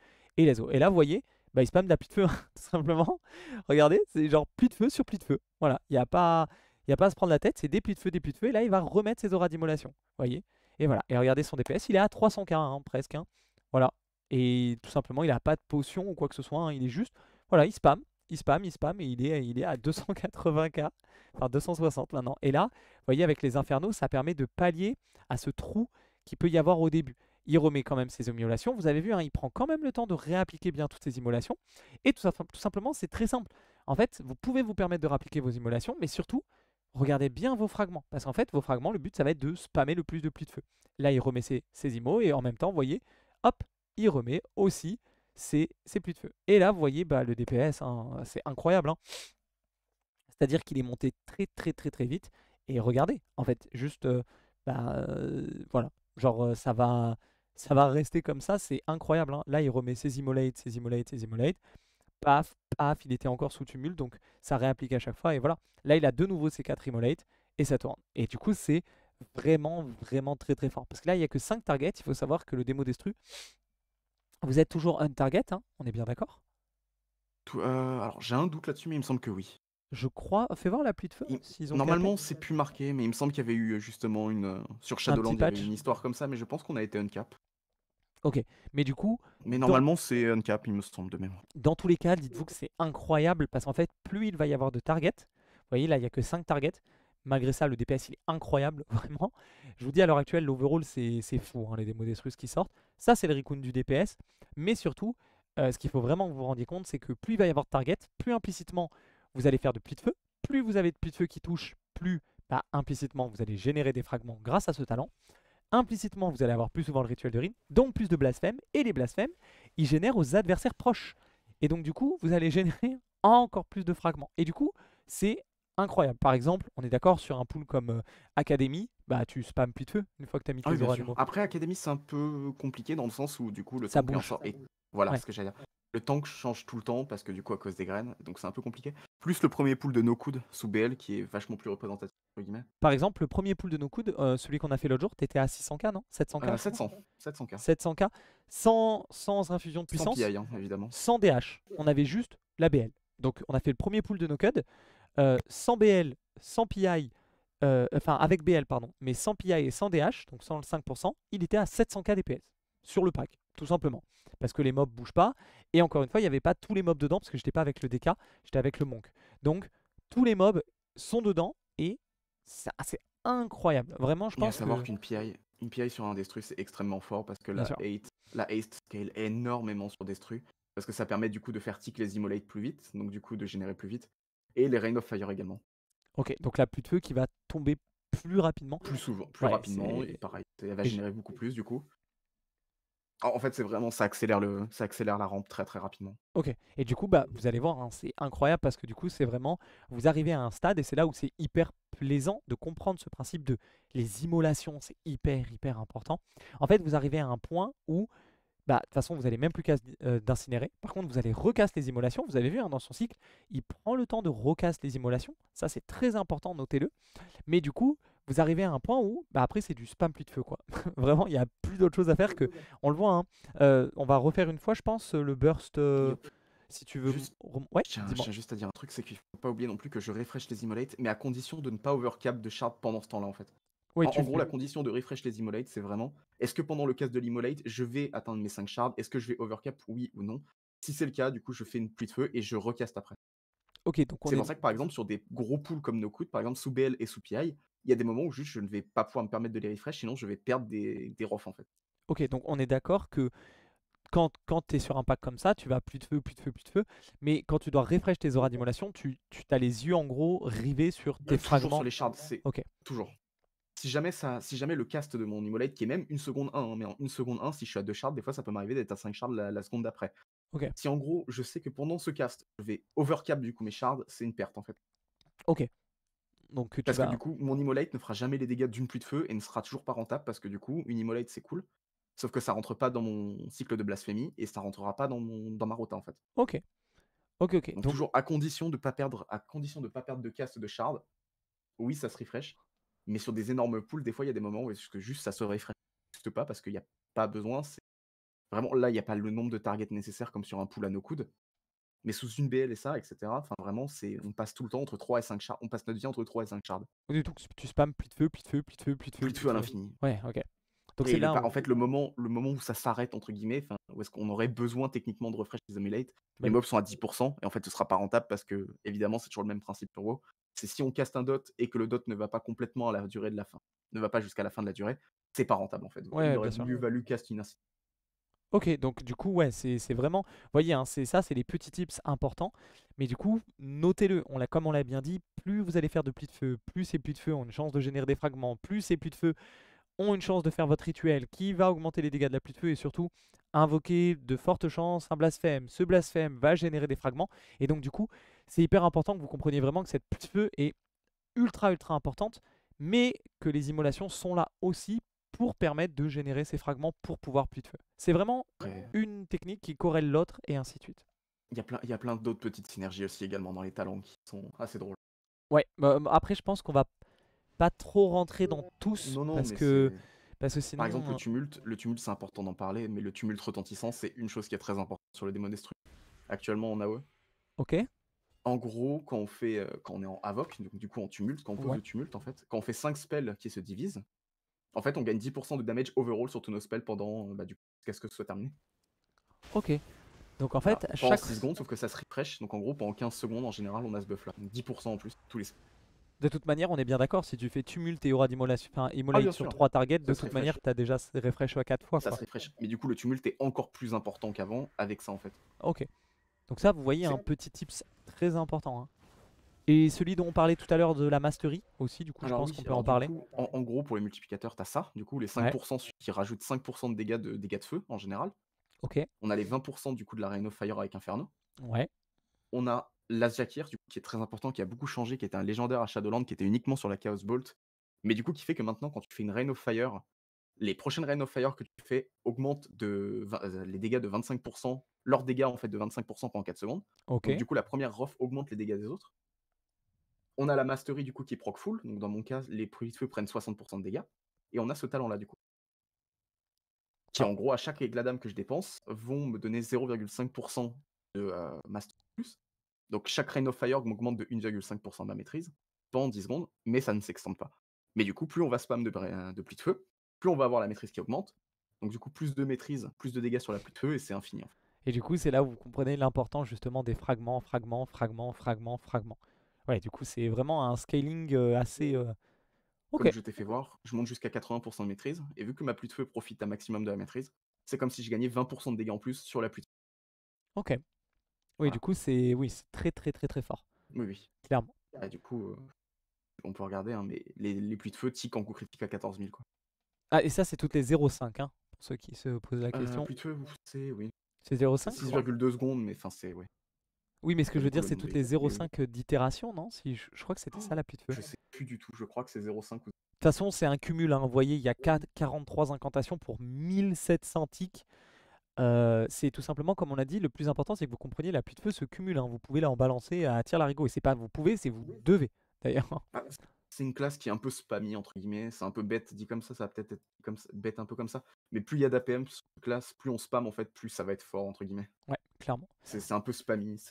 et Et là, vous voyez, bah, il spam de la pluie de feu, hein, <laughs> tout simplement. Regardez, c'est genre pluie de feu sur pluie de feu. Voilà, il n'y a, pas, a pas à se prendre la tête, c'est des pluies de feu, des pluies de feu, et là, il va remettre ses auras d'immolation. voyez Et voilà, et regardez son DPS, il est à 300k hein, presque. Hein. Voilà, et tout simplement, il n'a pas de potion ou quoi que ce soit, il est juste, voilà, il spam. Il spam, il spam et il est, il est à 280k, enfin 260 maintenant. Et là, vous voyez, avec les infernaux, ça permet de pallier à ce trou qu'il peut y avoir au début il remet quand même ses immolations. Vous avez vu, hein, il prend quand même le temps de réappliquer bien toutes ses immolations. Et tout, simplement, c'est très simple. En fait, vous pouvez vous permettre de réappliquer vos immolations, mais surtout, regardez bien vos fragments. Parce qu'en fait, vos fragments, le but, ça va être de spammer le plus de plis de feu. Là, il remet ses, immolations, et en même temps, vous voyez, hop, il remet aussi ses, ses de feu. Et là, vous voyez, bah, le DPS, hein, c'est incroyable. Hein. C'est-à-dire qu'il est monté très, très, très, très vite. Et regardez, en fait, juste, euh, bah, euh, voilà, genre, euh, ça va... Ça va rester comme ça, c'est incroyable. Hein. Là, il remet ses immolates, ses immolates, ses immolates. Paf, paf, il était encore sous tumulte, donc ça réapplique à chaque fois. Et voilà, là, il a de nouveau ses 4 immolates et ça tourne. Et du coup, c'est vraiment, vraiment très, très fort. Parce que là, il n'y a que 5 targets. Il faut savoir que le démo Destru, vous êtes toujours un target, hein on est bien d'accord euh, Alors, j'ai un doute là-dessus, mais il me semble que oui. Je crois. Fais voir la pluie de feu. Ont Normalement, c'est plus marqué, mais il me semble qu'il y avait eu euh, justement une. Euh, sur Shadowland, une histoire comme ça, mais je pense qu'on a été uncap. Ok, mais du coup. Mais normalement, c'est un cap, il me semble de mémoire. Dans tous les cas, dites-vous que c'est incroyable parce qu'en fait, plus il va y avoir de targets, vous voyez là, il n'y a que 5 targets. Malgré ça, le DPS il est incroyable, <laughs> vraiment. Je vous dis à l'heure actuelle, l'overall c'est fou, hein, les démos des Russes qui sortent. Ça, c'est le recoun du DPS. Mais surtout, euh, ce qu'il faut vraiment que vous vous rendiez compte, c'est que plus il va y avoir de targets, plus implicitement vous allez faire de plis de feu. Plus vous avez de plis de feu qui touchent, plus bah, implicitement vous allez générer des fragments grâce à ce talent. Implicitement, vous allez avoir plus souvent le rituel de Rin, donc plus de blasphèmes, et les blasphèmes, ils génèrent aux adversaires proches. Et donc du coup, vous allez <laughs> générer encore plus de fragments. Et du coup, c'est incroyable. Par exemple, on est d'accord sur un pool comme euh, Académie, Academy, bah tu spams plus de feu une fois que tu as mis ah tes ah, oui, Après Academy, c'est un peu compliqué dans le sens où du coup le ça bouge. et Voilà ce que j'allais dire le tank change tout le temps parce que du coup à cause des graines, donc c'est un peu compliqué. Plus le premier pool de nos coudes, sous BL qui est vachement plus représentatif. Par exemple, le premier pool de nos coudes, euh, celui qu'on a fait l'autre jour, t'étais à 600k, non 700k 700, 700k. 700k, sans, infusion de puissance. Sans PI, hein, évidemment. Sans DH. On avait juste la BL. Donc on a fait le premier pool de nos coudes, euh, sans BL, sans PI, euh, enfin avec BL, pardon, mais sans PI et sans DH, donc sans le 5%, il était à 700k DPS sur le pack, tout simplement parce que les mobs bougent pas. Et encore une fois, il n'y avait pas tous les mobs dedans, parce que j'étais pas avec le DK, j'étais avec le Monk. Donc, tous les mobs sont dedans, et c'est incroyable. Vraiment, je pense. savoir qu'une PI, une PI sur un Destru, c'est extrêmement fort, parce que la haste, la haste scale énormément sur Destru, parce que ça permet du coup de faire tick les Immolates plus vite, donc du coup de générer plus vite, et les Rain of Fire également. Ok, donc la pluie de feu qui va tomber plus rapidement. Plus souvent, plus rapidement, et pareil, elle va générer beaucoup plus du coup. En fait, c'est vraiment ça accélère le, ça accélère la rampe très très rapidement. Ok. Et du coup, bah, vous allez voir, hein, c'est incroyable parce que du coup, c'est vraiment, vous arrivez à un stade et c'est là où c'est hyper plaisant de comprendre ce principe de les immolations. C'est hyper hyper important. En fait, vous arrivez à un point où bah, de toute façon, vous n'allez même plus casser euh, d'incinérer. Par contre, vous allez recasse les immolations. Vous avez vu, hein, dans son cycle, il prend le temps de recasse les immolations. Ça, c'est très important, notez-le. Mais du coup, vous arrivez à un point où, bah après, c'est du spam plus de feu, quoi. <laughs> Vraiment, il n'y a plus d'autre chose à faire que. On le voit, hein. Euh, on va refaire une fois, je pense, euh, le burst. Euh, si tu veux. Juste... Ouais, j'ai juste à dire un truc, c'est qu'il faut pas oublier non plus que je refresh les immolates, mais à condition de ne pas overcap de shards pendant ce temps-là, en fait. Oui, en, gros, la condition de refresh les immolates, c'est vraiment est-ce que pendant le cast de l'immolate, je vais atteindre mes 5 shards Est-ce que je vais overcap, oui ou non Si c'est le cas, du coup, je fais une pluie de feu et je recaste après. C'est pour ça que, par exemple, sur des gros pools comme Nokut, par exemple, sous BL et sous PI, il y a des moments où juste je ne vais pas pouvoir me permettre de les refresh, sinon je vais perdre des, des refs en fait. Ok, donc on est d'accord que quand, quand tu es sur un pack comme ça, tu vas plus de feu, plus de feu, plus de feu. Mais quand tu dois refresh tes auras d'immolation, tu, tu as les yeux en gros rivés sur tes toujours sur les shards, c'est Ok. toujours. Si jamais, ça, si jamais le cast de mon immolate, qui est même une seconde 1, hein, mais en une seconde 1, si je suis à 2 shards, des fois ça peut m'arriver d'être à 5 shards la, seconde d'après. Ok. Si en gros, je sais que pendant ce cast, je vais overcap du coup mes shards, c'est une perte en fait. Ok parce que du coup, mon immolate ne fera jamais les dégâts d'une pluie de feu et ne sera toujours pas rentable parce que du coup, une immolate c'est cool. Sauf que ça rentre pas dans mon cycle de blasphémie et ça rentrera pas dans, mon, dans ma rota en fait. Ok. Ok, ok. Donc, toujours à condition de pas perdre, à condition de pas perdre de cast de shard. Oui, ça se refresh. Mais sur des énormes poules, des fois, il y a des moments où juste ça se refresh pas parce qu'il n'y a pas besoin. Vraiment, là, il n'y a pas le nombre de targets nécessaires comme sur un pool à nos coudes mais sous une BLSA, etc. Enfin, vraiment, c'est, on passe tout le temps entre 3 et 5 shards. On passe notre vie entre 3 et 5 shards. Du tu spams plus de feu, plus de feu, plus de feu, plus de feu. Plus de feu à l'infini. Ouais, ok. Donc c'est là. En fait, le moment, le moment où ça s'arrête, entre guillemets, où est-ce qu'on aurait besoin techniquement de refresh les emulates, les bah mobs sont à 10%, et en fait, ce sera pas rentable parce que, évidemment, c'est toujours le même principe pour WoW. C'est si on caste un dot et que le dot ne va pas complètement à la durée de la fin, ne va pas jusqu'à la fin de la durée, c'est pas rentable en fait. il aurait mieux valu caster une Ok, donc du coup, ouais, c'est vraiment, voyez, hein, c'est ça, c'est les petits tips importants. Mais du coup, notez-le, comme on l'a bien dit, plus vous allez faire de plus de feu, plus ces plus de feu ont une chance de générer des fragments, plus ces plus de feu ont une chance de faire votre rituel qui va augmenter les dégâts de la pluie de feu et surtout invoquer de fortes chances un blasphème. Ce blasphème va générer des fragments et donc du coup, c'est hyper important que vous compreniez vraiment que cette pluie de feu est ultra ultra importante mais que les immolations sont là aussi pour permettre de générer ces fragments pour pouvoir plus de feu. C'est vraiment une technique qui corrèle l'autre et ainsi de suite. Il y a plein, plein d'autres petites synergies aussi également dans les talents qui sont assez drôles. Ouais, bah, après je pense qu'on va pas trop rentrer dans tous parce que parce que sinon, par exemple le tumulte, le tumulte c'est important d'en parler, mais le tumulte retentissant c'est une chose qui est très importante sur le démon destructeur actuellement en AOE. Ok. En gros, quand on fait, euh, quand on est en Avoc, donc du coup en tumulte, quand on pose le tumulte en fait, quand on fait 5 spells qui se divisent, en fait, on gagne 10% de damage overall sur tous nos spells pendant euh, bah, du qu'est-ce que ce soit terminé. Ok. Donc en fait, voilà, chaque. 6 secondes, sauf que ça se refresh. Donc en gros, pendant 15 secondes, en général, on a ce buff là. 10% en plus, tous les De toute manière, on est bien d'accord, si tu fais tumulte et aura d'immolation enfin, ah, sur 3 targets, de toute manière, tu as déjà refresh à 4 fois. Ça se refresh. Mais du coup, le tumulte est encore plus important qu'avant avec ça en fait. Ok. Donc ça, vous voyez un petit tips très important. Hein. Et celui dont on parlait tout à l'heure de la mastery aussi, du coup, je pense qu'on peut en parler. en, gros, pour les multiplicateurs, tu as ça, du coup, les 5% qui rajoutent 5% de dégâts de dégâts de feu en général. Ok. On a les 20% du coup de la Rain of Fire avec Inferno. Ouais. On a l'Asjakir, du qui est très important, qui a beaucoup changé, qui était un légendaire à Shadowland, qui était uniquement sur la Chaos Bolt. Mais du coup, qui fait que maintenant, quand tu fais une Rain of Fire, les prochaines Rain of Fire que tu fais augmentent de euh, les dégâts de 25%, leurs dégâts en fait de 25% pendant 4 secondes. Ok. du coup, la première rof augmente les dégâts des autres. On a la mastery du coup qui est proc full, donc dans mon cas, les pluies de feu prennent 60% de dégâts, et on a ce talent là du coup. Qui ah. en gros, à chaque d'âme que je dépense, vont me donner 0,5% de master euh, mastery plus. Donc chaque Rain of Fire m'augmente de 1,5% de ma maîtrise pendant 10 secondes, mais ça ne s'extende pas. Mais du coup, plus on va spam de, euh, de de feu, plus on va avoir la maîtrise qui augmente. Donc du coup, plus de maîtrise, plus de dégâts sur la pluie de feu, et c'est infini. Et du coup, c'est là où vous comprenez l'importance justement des fragments, fragments, fragments, fragments, fragments. Ouais, du coup, c'est vraiment un scaling assez. Mmh. Ok. Comme je t'ai fait voir, je monte jusqu'à 80% de maîtrise, et vu que ma pluie de feu profite un maximum de la maîtrise, c'est comme si je gagnais 20% de dégâts en plus sur la pluie de feu. Ok. Oui, du coup, c'est oui, c'est très très très très fort, Oui, oui. clairement. Bah, du coup, on peut regarder, hein, mais les, pluies de feu tic en coup critique à 14 000. Quoi. Ah, et ça, c'est toutes les 0,5, hein, pour ceux qui se posent la euh, question. question. pluie de feu, c'est oui. C'est 0,5 6,2 secondes, mais enfin, c'est. Ouais. Oui, mais ce que je veux dire, c'est toutes les 0,5 euh, d'itération, non si je, crois que c'était ah, ça la de feu. Je sais plus du tout, je crois que c'est 0,5 De toute façon, c'est un cumul. Hein. Vous voyez, il y a 4, 43 incantations pour 1700 tics. Euh, c'est tout simplement, comme on a dit, le plus important, c'est que vous compreniez la pluie de feu se cumule. Hein. Vous pouvez là en balancer à tir larigot. Et c'est pas vous pouvez, c'est vous devez, d'ailleurs. Ah, c'est une classe qui est un peu spammy, entre guillemets. C'est un peu bête, dit comme ça, ça va peut-être être comme bête un peu comme ça. Mais plus il y a d'APM sur classe, plus on spam, en fait, plus ça va être fort, entre guillemets. Ouais, clairement. C'est un peu spammy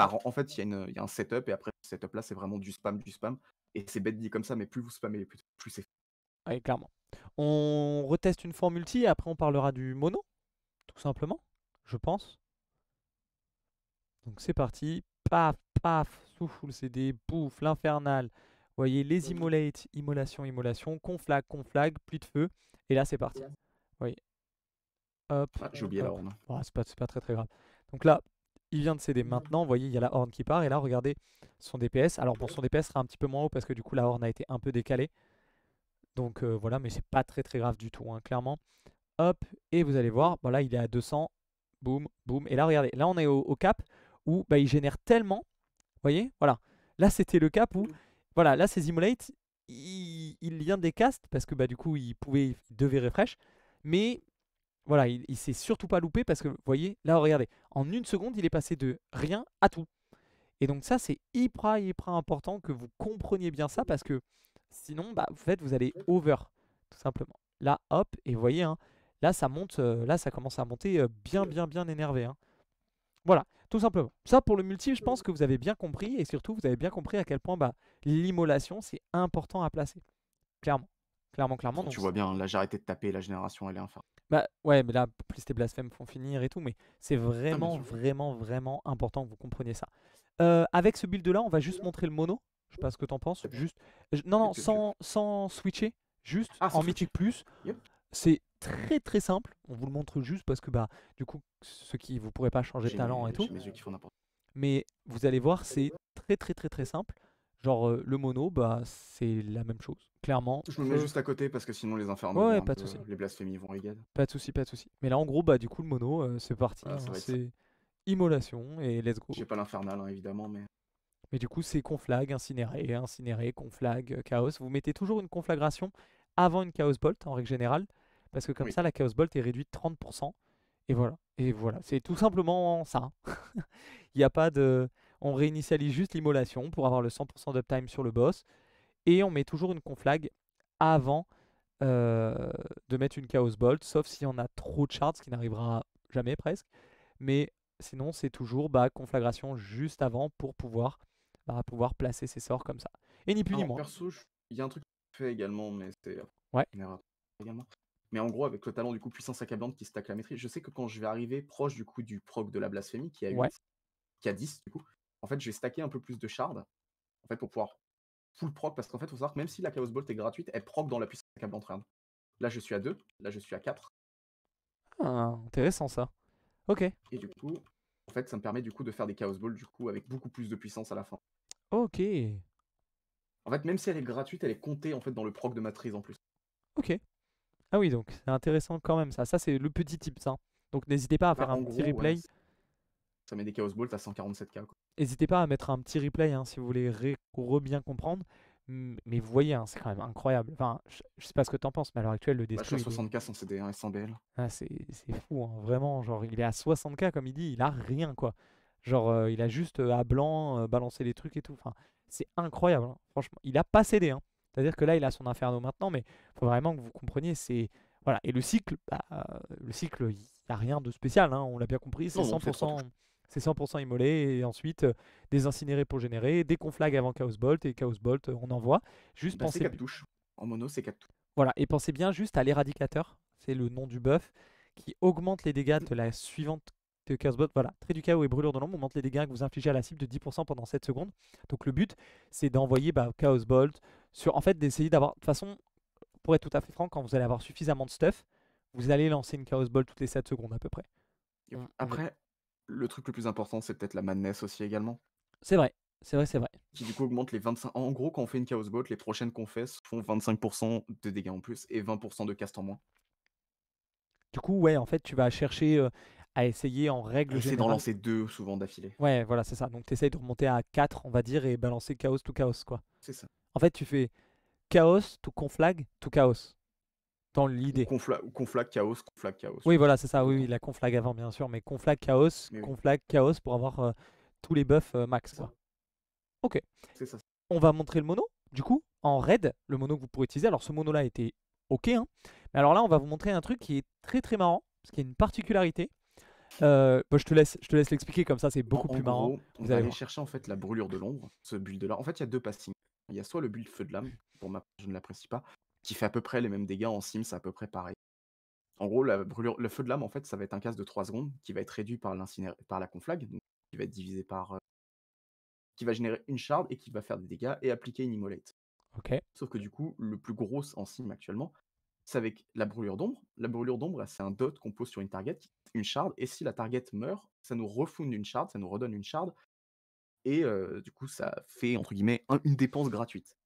en fait, il y, a un setup et après ce setup là, c'est vraiment du spam, du spam. Et c'est bête dit comme ça, mais plus vous spammez, plus, plus c'est. Oui, clairement. On reteste une fois multi et après on parlera du mono, tout simplement, je pense. Donc c'est parti. Paf, paf, souffle CD, bouffe, l'infernal. Vous voyez, les immolates, immolation, immolation, conflag, conflag, pluie de feu. Et là, c'est parti. Oui. Hop. Ah, j'ai oublié la oh, c'est pas très très grave. Donc là, il vient de céder mmh. maintenant. Vous voyez, il y a la horn qui part. Et là, regardez son DPS. Alors, bon, son DPS sera un petit peu moins haut parce que du coup, la horn a été un peu décalée. Donc euh, voilà, mais c'est pas très très grave du tout, hein, clairement. Hop, et vous allez voir, voilà, bah il est à 200. Boum, boum. Et là, regardez, là, on est au, cap où bah, il génère tellement. Vous voyez Voilà. Là, c'était le cap où, mmh. voilà, là, c'est Immolate, il, vient des castes parce que bah, du coup, il, pouvait, il devait refresh. Mais voilà, il, s'est surtout pas loupé parce que, vous voyez, là, regardez, en une seconde, il est passé de rien à tout. Et donc ça, c'est hyper, hyper important que vous compreniez bien ça parce que sinon, bah, vous allez over, tout simplement. Là, hop, et vous voyez, hein, là, ça monte, euh, là, ça commence à monter euh, bien, bien, bien énervé. Hein. Voilà, tout simplement. Ça, pour le multi, je pense que vous avez bien compris et surtout, vous avez bien compris à quel point bah, l'immolation, c'est important à placer. Clairement, clairement, clairement. tu vois bien, là, j'ai arrêté de taper, la génération, elle est enfin. Bah ouais, mais là, plus tes blasphèmes font finir et tout, mais c'est ah, vraiment, vraiment, vraiment important que vous compreniez ça. avec ce build-là, on va juste montrer le mono. Je sais pas ce que t'en penses. Juste, non, non, sans, sans switcher, juste ah, en mythique plus. C'est très très simple. On vous le montre juste parce que bah du coup, ceux qui vous pourrez pas changer de talent et tout. Mais vous allez voir, c'est très très très très simple. Genre le mono, bah c'est la même chose clairement. Je me mets juste à côté parce que sinon les infernaux, les blasphémies vont régale. Pas de soucis, pas de souci. Mais là en gros, bah du coup le mono, euh, c'est parti. Ah, hein, c'est immolation et let's go. J'ai pas l'infernal hein, évidemment, mais. Mais du coup c'est conflag, incinéré, incinéré, conflag, euh, chaos. Vous mettez toujours une conflagration avant une chaos bolt en règle générale parce que comme ça la chaos bolt est réduite de 30%. Et voilà, et voilà, c'est tout simplement ça. Hein. <laughs> Il n'y a pas de, on réinitialise juste l'immolation pour avoir le 100% d'uptime sur le boss. Et on met toujours une conflag avant euh, de mettre une Chaos Bolt, sauf si on a trop de shards, ce qui n'arrivera jamais presque. Mais sinon, c'est toujours bah, conflagration juste avant pour pouvoir, bah, pouvoir placer ses sorts comme ça. Et ni plus ni moins. Perso, il y a un truc que je fais également, mais c'est. Euh, ouais. Mais en gros, avec le talent du coup puissance accablante qui stack la maîtrise, je sais que quand je vais arriver proche du coup du proc de la blasphémie qui a qui a 10 du coup, en fait, je vais stacker un peu plus de shards en fait, pour pouvoir full proc parce qu'en fait, il faut savoir que même si la Chaos Bolt est gratuite, elle proc dans la puissance de câble entraîne. Hein. Là, je suis à 2, là, je suis à 4. Ah, intéressant ça. Ok. Et du coup, en fait, ça me permet du coup de faire des Chaos bolt du coup avec beaucoup plus de puissance à la fin. Ok. En fait, même si elle est gratuite, elle est comptée en fait dans le proc de matrice en plus. Ok. Ah oui, donc c'est intéressant quand même ça. Ça, c'est le petit tip ça. Donc n'hésitez pas à bah, faire un petit replay ça met des Chaos Bolt à 147k. N'hésitez pas à mettre un petit replay hein, si vous voulez re bien comprendre. Mais vous voyez, hein, c'est quand même incroyable. Enfin, je, sais pas ce que t'en penses, mais à l'heure actuelle, le destroyer. Bah, 60k sans CD1 sans BL. Ah, c'est fou, hein. vraiment. Genre, il est à 60k, comme il dit, il a rien, quoi. Genre, euh, il a juste euh, à blanc balancer euh, balancé des trucs et tout. Enfin, c'est incroyable, franchement. Il a pas cédé. C'est-à-dire que là, il a son Inferno maintenant, mais faut vraiment que vous compreniez, c'est. Voilà. Et le cycle, bah, le cycle, il n'y a rien de spécial, on l'a bien compris, c'est 100%. C'est 100% immolé et ensuite euh, des incinérés pour générer, des conflags avant Chaos Bolt et Chaos Bolt euh, on envoie. Juste penser. Bah, c'est touches. En mono, c'est 4 touches. Voilà, et pensez bien juste à l'éradicateur, c'est le nom du buff, qui augmente les dégâts de la suivante de Chaos Bolt. Voilà, trait du chaos et brûlure de l'ombre augmente les dégâts que vous infligez à la cible de 10% pendant 7 secondes. Donc le but, c'est d'envoyer bah, Chaos Bolt sur. En fait, d'essayer d'avoir. De toute façon, pour être tout à fait franc, quand vous allez avoir suffisamment de stuff, vous allez lancer une Chaos Bolt toutes les 7 secondes à peu près. Après, le truc le plus important, c'est peut-être la madness aussi également. C'est vrai, c'est vrai, c'est vrai. Qui du coup augmente les 25. En gros, quand on fait une Chaos Boat, les prochaines qu'on fait font 25% de dégâts en plus et 20% de cast en moins. Du coup, ouais, en fait, tu vas chercher euh, à essayer en règle générale. C'est d'en lancer deux souvent d'affilée. Ouais, voilà, c'est ça. Donc, tu essayes de remonter à 4, on va dire, et balancer Chaos to Chaos, quoi. C'est ça. En fait, tu fais Chaos to Conflag to Chaos dans l'idée. Conflag, conflag chaos, conflag chaos. Oui, voilà, c'est ça. Oui, oui, la conflag avant, bien sûr, mais conflag chaos, mais conflag chaos pour avoir euh, tous les buffs euh, max. Ok. On va montrer le mono, du coup, en raid, le mono que vous pourrez utiliser. Alors, ce mono-là était ok, hein, mais alors là, on va vous montrer un truc qui est très très marrant, ce qui est une particularité. Euh, bah, je te laisse, je te laisse l'expliquer comme ça, c'est beaucoup plus marrant. Vous allez chercher en fait la brûlure de l'ombre, ce build-là. En fait, il y a deux passings. Il y a soit le build feu de l'âme, pour ma je ne l'apprécie pas, qui fait à peu près les mêmes dégâts en sim, c'est à peu près pareil. En gros, la brûlure, le feu de l'âme, en fait, ça va être un casse de 3 secondes qui va être réduit par, par la conflag, qui va être divisé par. qui va générer une shard, et qui va faire des dégâts et appliquer une immolate. Ok. Sauf que du coup, le plus gros en sim actuellement, c'est avec la brûlure d'ombre. La brûlure d'ombre, c'est un dot qu'on pose sur une target, une shard, et si la target meurt, ça nous refonde une shard, ça nous redonne une shard, et du coup, ça fait, entre guillemets, une dépense gratuite.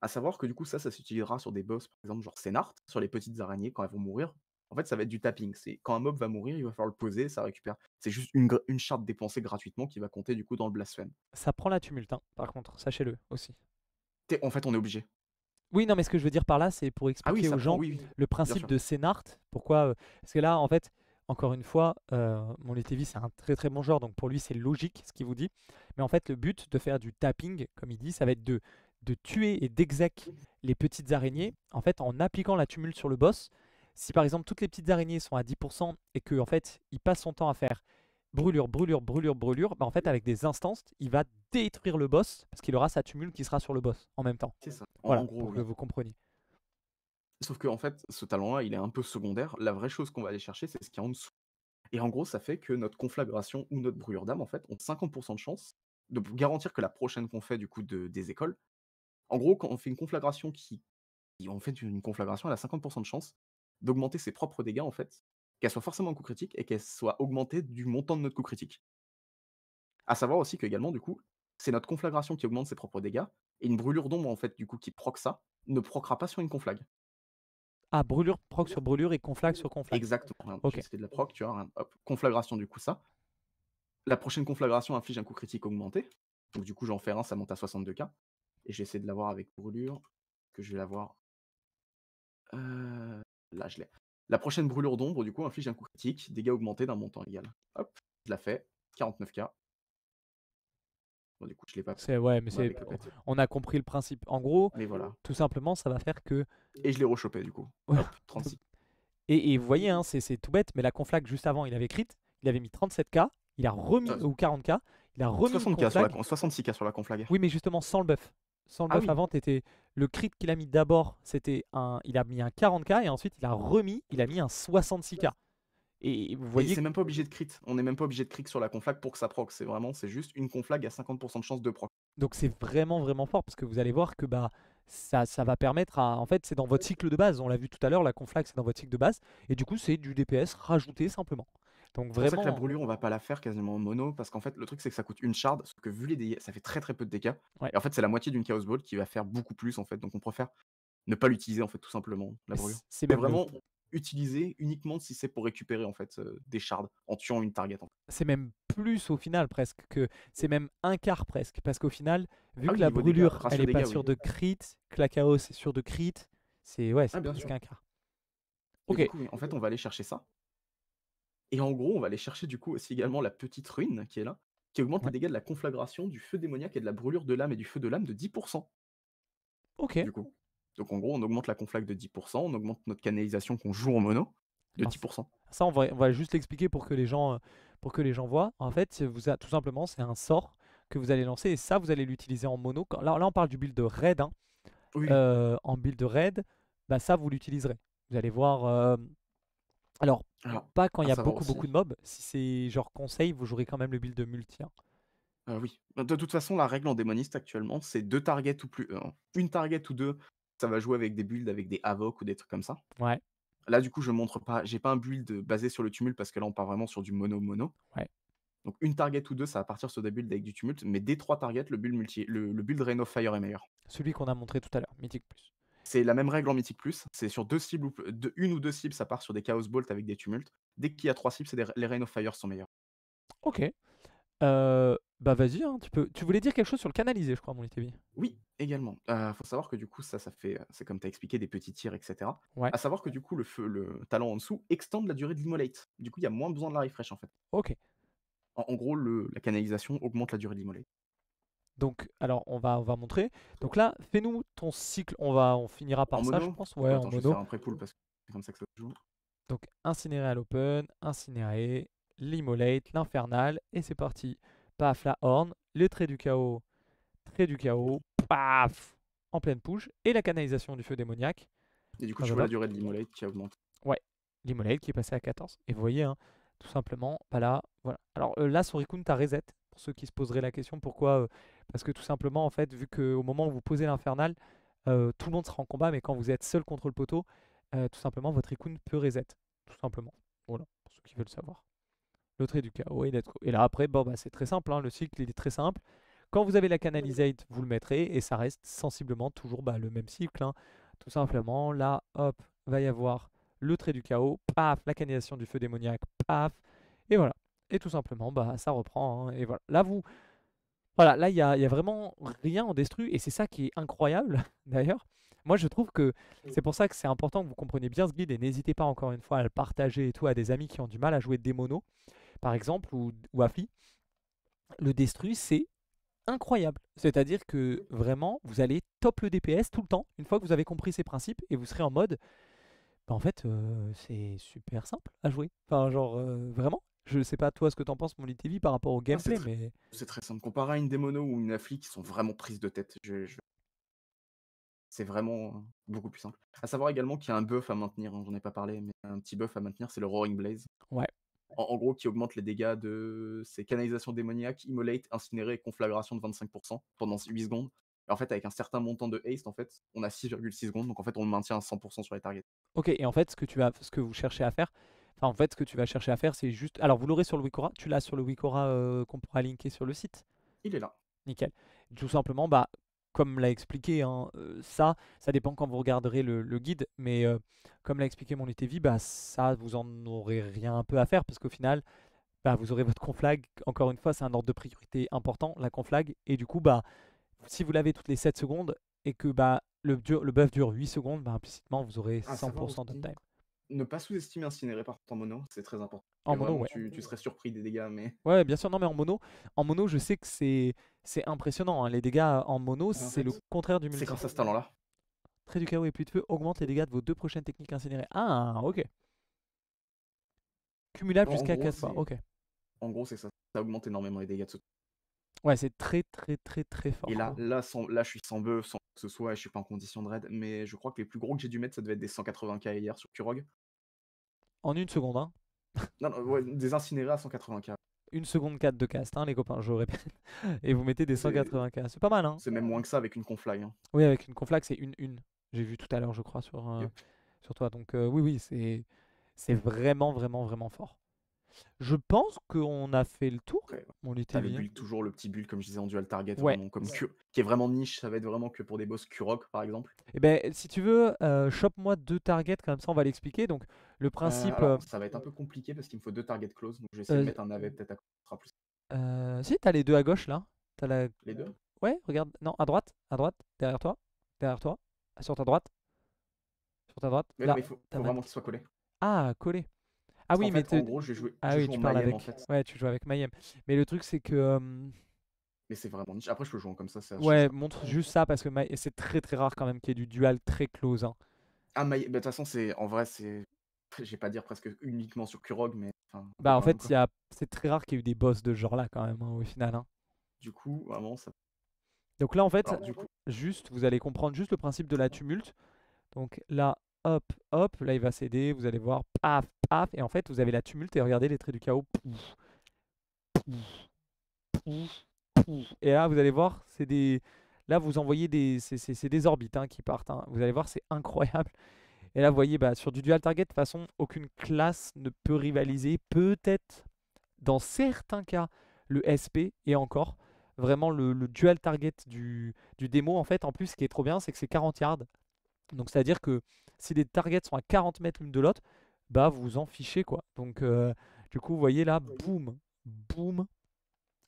À savoir que du coup, ça, ça s'utilisera sur des boss, par exemple, genre Sénart, sur les petites araignées quand elles vont mourir. En fait, ça va être du tapping. C'est quand un mob va mourir, il va falloir le poser, ça récupère. C'est juste une, une charte dépensée gratuitement qui va compter du coup dans le blasphème. Ça prend la tumulte, hein, par contre, sachez-le aussi. en fait, on est obligé. Oui, non, mais ce que je veux dire par là, c'est pour ah expliquer aux gens le principe de Sénart. Pourquoi euh, Parce que là, en fait, encore une fois, euh, mon ETV, c'est un très très bon joueur, donc pour lui, c'est logique ce qu'il vous dit. Mais en fait, le but de faire du tapping, comme il dit, ça va être de de tuer et d'exec les petites araignées, en fait, en appliquant la tumule sur le boss, si par exemple toutes les petites araignées sont à 10% et que en fait, il passe son temps à faire brûlure, brûlure, brûlure, brûlure, bah en fait, avec des instances, il va détruire le boss parce qu'il aura sa tumule qui sera sur le boss en même temps. C'est ça. en gros, vous compreniez. Sauf que en fait, ce talent-là, il est un peu secondaire. La vraie chose qu'on va aller chercher, c'est ce y a en dessous. Et en gros, ça fait que notre conflagration ou notre brûlure d'âme, en fait, ont 50% de chance de garantir que la prochaine qu'on fait du coup de, des écoles, en gros, quand on fait une conflagration qui. en fait une conflagration, elle a 50% de chance d'augmenter ses propres dégâts, en fait, qu'elle soit forcément un coup critique et qu'elle soit augmentée du montant de notre coup critique. À savoir aussi que, également, du coup, c'est notre conflagration qui augmente ses propres dégâts, et une brûlure d'ombre, en fait, du coup, qui proc ça, ne procra pas sur une conflag. Ah, brûlure, proc sur brûlure et conflag sur conflag. Exactement. Ok. de la proc, tu vois. hop, conflagration, du coup, ça. La prochaine conflagration inflige un coup critique augmenté. Donc, du coup, j'en fais un, ça monte à 62K. Et j'essaie de l'avoir avec brûlure, que je vais l'avoir. Euh, là, je l'ai. La prochaine brûlure d'ombre, du coup, inflige un coup critique, dégâts augmentés d'un montant égal. Hop, je l'ai fait. 49k. Bon, du coup, je l'ai pas. C'est ouais, mais c'est. On a compris le principe. En gros, mais voilà. tout simplement, ça va faire que. Et je l'ai rechopé, du coup. 36. <laughs> Et, vous voyez, hein, c'est tout bête, mais la conflag juste avant, il avait crit, il avait mis 37k, il a remis, ou 40k, il a remis. 60 66k sur la conflag. Oui, mais justement sans le buff. Sans le ah buff avant, le crit qu'il a mis d'abord, c'était un, il a mis un 40k et ensuite il a remis, il a mis un 66k. Et vous voyez, c'est même pas obligé de crit. On n'est même pas obligé de crit sur la conflag pour que ça proc. C'est vraiment, c'est juste une conflag à 50% de chance de proc. Donc c'est vraiment vraiment fort parce que vous allez voir que bah ça, ça va permettre à, en fait, c'est dans votre cycle de base. On l'a vu tout à l'heure, la conflag c'est dans votre cycle de base et du coup c'est du DPS rajouté simplement vraiment. C'est que la brûlure, on va pas la faire quasiment en mono, parce qu'en fait, le truc, c'est que ça coûte une shard, sauf que vu les dégâts, ça fait très très peu de dégâts. Et en fait, c'est la moitié d'une Chaos Ball qui va faire beaucoup plus, en fait. Donc on préfère ne pas l'utiliser, en fait, tout simplement, la brûlure. C'est vraiment utiliser uniquement si c'est pour récupérer en fait euh, des shards en tuant une target. C'est même plus au final presque que c'est même un quart presque parce qu'au final vu ah que la brûlure elle est pas sur de crit, que la chaos est sur de crit, c'est ouais ah, c'est quart. ok. en fait on va aller chercher ça et en gros, on va aller chercher du coup aussi également la petite ruine qui est là, qui augmente les dégâts de la conflagration, du feu démoniaque et de la brûlure de l'âme et du feu de l'âme de 10%. Ok. Du coup. Donc en gros, on augmente la conflag de 10%, on augmente notre canalisation qu'on joue en mono de 10%. Ça, on va, juste l'expliquer pour que les gens pour que les gens voient. En fait, vous tout simplement, c'est un sort que vous allez lancer et ça, vous allez l'utiliser en mono. Là, on parle du build de raid. Hein, en build raid, bah, ça, vous l'utiliserez. Vous allez voir, alors, ah, pas quand il y a beaucoup, beaucoup de mobs. Si c'est genre conseil, vous jouerez quand même le build de multi. Hein. Ah oui. Bah, de toute façon, la règle en démoniste actuellement, c'est deux targets ou plus. Euh, une target ou deux, ça va jouer avec des builds, avec des Havoc ou des trucs comme ça. Ouais. Là, du coup, je montre pas. J'ai pas un build basé sur le tumulte parce que là, on part vraiment sur du mono-mono. Ouais. Donc, une target ou deux, ça va partir sur des builds avec du tumulte. Mais des trois targets, le build, multi... le, le build Rain of Fire est meilleur. Celui qu'on a montré tout à l'heure, Mythic Plus. C'est la même règle en Mythic Plus. C'est sur deux cibles, de, une ou deux cibles, ça part sur des Chaos Bolt avec des tumultes. Dès qu'il y a trois cibles, les Rain of Fire sont meilleurs. Ok. Euh, bah vas-y, hein, tu, peux... tu voulais dire quelque chose sur le canalisé, je crois, mon Oui, également. Il euh, faut savoir que du coup, ça, ça fait, euh, c'est comme tu as expliqué, des petits tirs, etc. Ouais. À savoir que du coup, le, feu, le talent en dessous extende la durée de l'immolate. Du coup, il y a moins besoin de la refresh en fait. Ok. En, gros, la canalisation augmente la durée de l'immolate. Donc, alors, on va, va montrer. Donc là, fais-nous ton cycle. On va, on finira par ça, je pense. Ouais, en un parce que c'est comme ça que ça joue. Donc, incinéré à l'open, incinéré, l'immolate, l'infernal, et c'est parti. Paf, la horn, les traits du chaos, traits du chaos, paf, en pleine push, et la canalisation du feu démoniaque. Et du coup, tu vois la durée de l'immolate qui augmente. Ouais, l'immolate qui est passé à 14. Et vous voyez, hein, tout simplement, pas là, voilà. Alors euh, là, Sorikun, t'as reset, ceux qui se poseraient la question pourquoi euh, Parce que tout simplement, en fait, vu qu'au moment où vous posez l'infernal, euh, tout le monde sera en combat, mais quand vous êtes seul contre le poteau, euh, tout simplement, votre icône peut reset. Tout simplement. Voilà, pour ceux qui veulent savoir. Le trait du chaos et Et là, après, bon, bah, c'est très simple. Hein, le cycle, il est très simple. Quand vous avez la canalisate, vous le mettrez et ça reste sensiblement toujours bah, le même cycle. Hein. Tout simplement, là, hop, va y avoir le trait du chaos, paf, la canalisation du feu démoniaque, paf, et voilà et tout simplement, bah, ça reprend. Hein, et voilà. Là, vous, voilà, là, il n'y a, y a, vraiment rien en destru, et c'est ça qui est incroyable, <laughs> d'ailleurs. Moi, je trouve que c'est pour ça que c'est important que vous compreniez bien ce guide, et n'hésitez pas, encore une fois, à le partager et tout à des amis qui ont du mal à jouer des monos, par exemple, ou, ou à Le destru, c'est incroyable. C'est-à-dire que, vraiment, vous allez top le DPS tout le temps, une fois que vous avez compris ces principes, et vous serez en mode... Bah, en fait, euh, c'est super simple à jouer. Enfin, genre, euh, vraiment, je sais pas toi ce que t'en penses, mon TV, par rapport au ah, gameplay, mais. C'est très simple. Comparé à une démono ou une affli qui sont vraiment prises de tête, c'est vraiment beaucoup plus simple. À savoir également qu'il y a un buff à maintenir, hein, j'en ai pas parlé, mais un petit buff à maintenir, c'est le Roaring Blaze. Ouais. En, gros, qui augmente les dégâts de ses canalisations démoniaques, immolate, incinéré et conflagration de 25% pendant 8 secondes. Et en fait, avec un certain montant de haste, en fait, on a 6,6 secondes, donc en fait, on maintient à 100% sur les targets. Ok, et en fait, ce que, tu as, ce que vous cherchez à faire, en fait, ce que tu vas chercher à faire, c'est juste. Alors, vous l'aurez sur le Wikora. Tu l'as sur le Wikora euh, qu'on pourra linker sur le site. Il est là. Nickel. Tout simplement, bah, comme l'a expliqué, hein, euh, ça, ça dépend quand vous regarderez le, guide, mais euh, comme l'a expliqué mon UTV, bah, ça, vous en aurez rien un peu à faire, parce qu'au final, bah, vous aurez votre conflag. Encore une fois, c'est un ordre de priorité important, la conflag. Et du coup, bah, si vous l'avez toutes les 7 secondes et que bah, le, buff dure 8 secondes, bah, implicitement, vous aurez 100% ah, time ne pas sous-estimer incinéré par contre mono, c'est très important. En mono, tu, serais surpris des dégâts, mais. <laughs> Ouais, bien sûr, non, mais en mono, en mono, je sais que c'est impressionnant. Hein, les dégâts en mono, c'est le contraire du multi. C'est grâce à ce talent-là. Très du chaos et plus de feu augmente les dégâts de vos deux prochaines techniques incinérées. Ah, ok. Cumulable jusqu'à 4 fois, ok. En gros, c'est ça. Ça augmente énormément les dégâts de ce Ouais, c'est très très très très fort. Et là, là, sans, là je suis sans bœuf, sans que ce soit, je suis pas en condition de raid, mais je crois que les plus gros que j'ai dû mettre, ça devait être des 180k hier sur Kurog. En une seconde, hein. non, non, des incinérés à 180k Une seconde 4 de caste hein, les copains, je répète. <laughs> Et vous mettez des 180k C'est pas mal, hein. C'est même moins que ça avec une conflag. Hein. Oui, avec une conflag, c'est une une. J'ai vu tout à l'heure, je crois, sur, euh, sur toi. Donc, euh, oui, oui, c'est, c'est vraiment, vraiment, vraiment fort. Je pense qu'on a fait le tour. On était bien. toujours le petit build, comme je disais, en dual target, ouais. comme qui est vraiment niche. Ça va être vraiment que pour des boss Q-Rock, par exemple. Eh ben, si tu veux, euh, chope-moi deux targets, comme ça on va l'expliquer. Donc, le euh, principe. Euh, ça va être un peu compliqué parce qu'il me faut deux targets close. Donc, je vais essayer de mettre un navet peut-être à côté. plus. si, t'as les deux à gauche là. As Les deux Ouais, regarde. Non, à droite, à droite, derrière toi, derrière toi, sur ta droite. Sur ta droite. Mais là, il faut, faut vraiment qu'il soit collé. Ah, collé. Ah oui, mais en gros, je ah tu parles avec. En fait. Ouais, tu joues avec Mayhem. Mais le truc, c'est que. Mais c'est vraiment niche. Après, je peux jouer comme ça. Ouais, montre juste ça parce que c'est très très rare quand même qu'il y ait du dual très close. Hein. Ah, bah, de toute façon, c'est en vrai, c'est. Je vais pas dire presque uniquement sur Kurog, mais. bah, en fait, a... c'est très rare qu'il y ait eu des boss de ce genre là quand même hein, au final. Hein. Du coup, vraiment, ça. Donc là, en fait, juste, vous allez comprendre juste le principe de la tumulte. Donc là, hop, hop, là il va céder, vous allez voir, paf, et en fait, vous avez la tumulte, et regardez les traits du chaos. Et là, vous allez voir, c'est des... Là, vous envoyez des... C'est des orbites hein, qui partent. Hein. Vous allez voir, c'est incroyable. Et là, vous voyez, bah, sur du dual target, de toute façon, aucune classe ne peut rivaliser. Peut-être, dans certains cas, le SP, et encore, vraiment le, dual target du, du, démo. En fait, en plus, ce qui est trop bien, c'est que c'est 40 yards. Donc, c'est-à-dire que si les targets sont à 40 mètres l'une de l'autre, bah vous en fichez quoi. Donc euh, du coup, vous voyez là, boum, boum.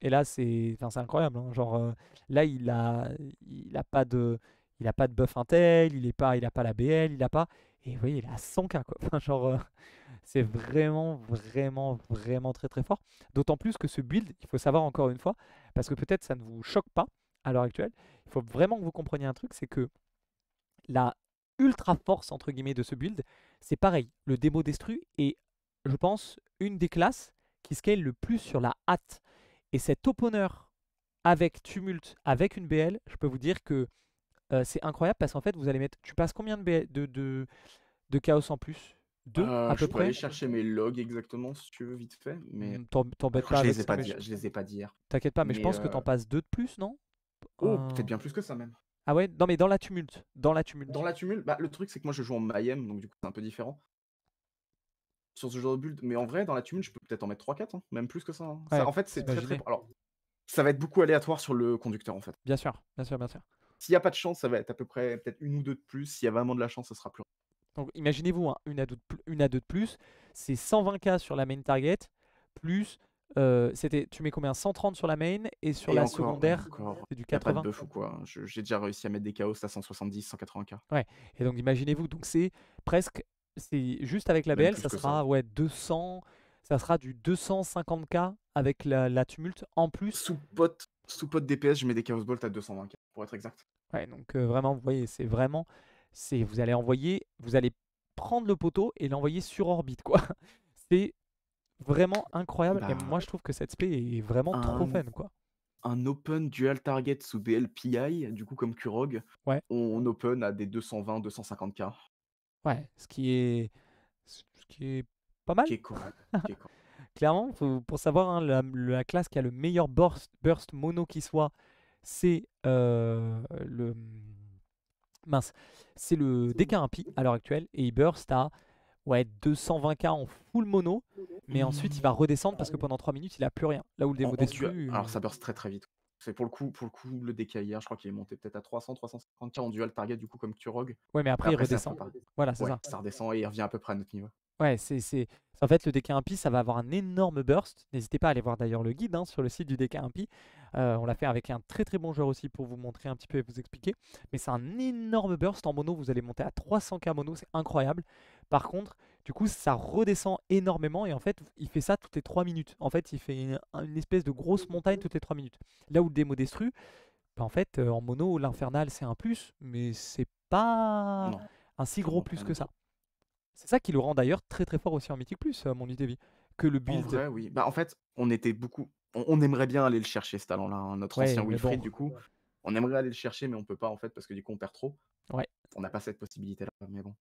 Et là, c'est incroyable. Hein. Genre, euh, là, il a, il a pas de, il a pas de buff intel, il est pas, il a pas la BL, il a pas. Et vous voyez, il a 100k quoi. <laughs> Enfin, genre, euh, c'est vraiment, vraiment, vraiment très très fort. D'autant plus que ce build, il faut savoir encore une fois, parce que peut-être ça ne vous choque pas à l'heure actuelle. Il faut vraiment que vous compreniez un truc, c'est que la ultra force entre guillemets de ce build, c'est pareil. Le démo Destru est, je pense, une des classes qui scale le plus sur la hâte. Et cet opener avec tumulte avec une BL, je peux vous dire que euh, c'est incroyable parce qu'en fait, vous allez mettre. Tu passes combien de, de, de, chaos en plus Deux euh, à peu près Je peux chercher mes logs exactement si tu veux, vite fait. Mais... Hmm, t'embêtes pas, je les, ai pas je... je les ai pas T'inquiète pas, mais, je pense que euh, t'en passes deux de plus, non Oh, peut-être bien plus que ça même. Ah ouais Non, mais dans la tumulte. Dans la tumulte. Dans la tumulte, bah, le truc, c'est que moi, je joue en Mayhem, donc du coup, c'est un peu différent. Sur ce genre de build. Mais en vrai, dans la tumulte, je peux peut-être en mettre 3-4, hein, même plus que ça. Hein. en fait, c'est très, très. Alors, ça va être beaucoup aléatoire sur le conducteur, en fait. Bien sûr, bien sûr, bien sûr. S'il n'y a pas de chance, ça va être à peu près peut-être une ou deux de plus. S'il y a vraiment de la chance, ça sera plus. Donc, imaginez-vous, hein, une, à deux de plus, c'est 120k sur la main target, plus euh, c'était, tu mets combien 130 sur la main et sur la secondaire c'est du 80. ou quoi. Hein. J'ai déjà réussi à mettre des chaos à 170, 180k. Ouais. Et donc imaginez-vous, donc c'est presque, c'est juste avec la BL, ça sera ouais 200, ça sera du 250k avec la, tumulte en plus. Sous pote, sous pote DPS, je mets des chaos bolt à 220k pour être exact. Ouais, donc euh, vraiment, vous voyez, c'est vraiment, c'est vous allez envoyer, vous allez prendre le poteau et l'envoyer sur orbite quoi. <laughs> C'est vraiment incroyable. et bah, moi, je trouve que cette spé est vraiment trop fun, quoi. Un open dual target sous BLPI du coup, comme Kurog, ouais. on open à des 220-250k. Ouais, ce qui est. Ce qui est pas mal. <laughs> Clairement, pour savoir, hein, la, classe qui a le meilleur burst, mono qui soit, c'est euh, le. Mince, c'est le dk 1 à l'heure actuelle et il burst à ouais, 220k en full mono, mais ensuite il va redescendre parce que pendant 3 minutes il a plus rien. Là où le démo dessus. Alors ça euh, burst très très vite. C'est pour le coup, pour le coup, le DK je crois qu'il est monté peut-être à 300, 350k en dual target du coup comme tu Turog. Ouais, mais après, il redescend. Voilà, c'est ça. Ça redescend et il revient à peu près à notre niveau. Ouais, c'est, En fait, le DK Impi, ça va avoir un énorme burst. N'hésitez pas à aller voir d'ailleurs le guide hein, sur le site du DK Impi. Euh, on l'a fait avec un très très bon joueur aussi pour vous montrer un petit peu et vous expliquer. Mais c'est un énorme burst en mono. Vous allez monter à 300k mono, c'est incroyable. Par contre, du coup, ça redescend énormément et en fait, il fait ça toutes les 3 minutes. En fait, il fait une, espèce de grosse montagne toutes les 3 minutes. Là où le démo destru, bah, en fait, euh, en mono, l'infernal, c'est un plus, mais c'est pas un si gros plus que ça. C'est ça qui le rend d'ailleurs très très fort aussi en Mythic Plus, à mon idée que le build. En oui. Bah, en fait, on était beaucoup. On, aimerait bien aller le chercher ce talent-là. Hein, notre ancien Wilfried, du coup, on aimerait aller le chercher, mais on peut pas en fait parce que du coup, on perd trop. On n'a pas cette possibilité-là, mais bon.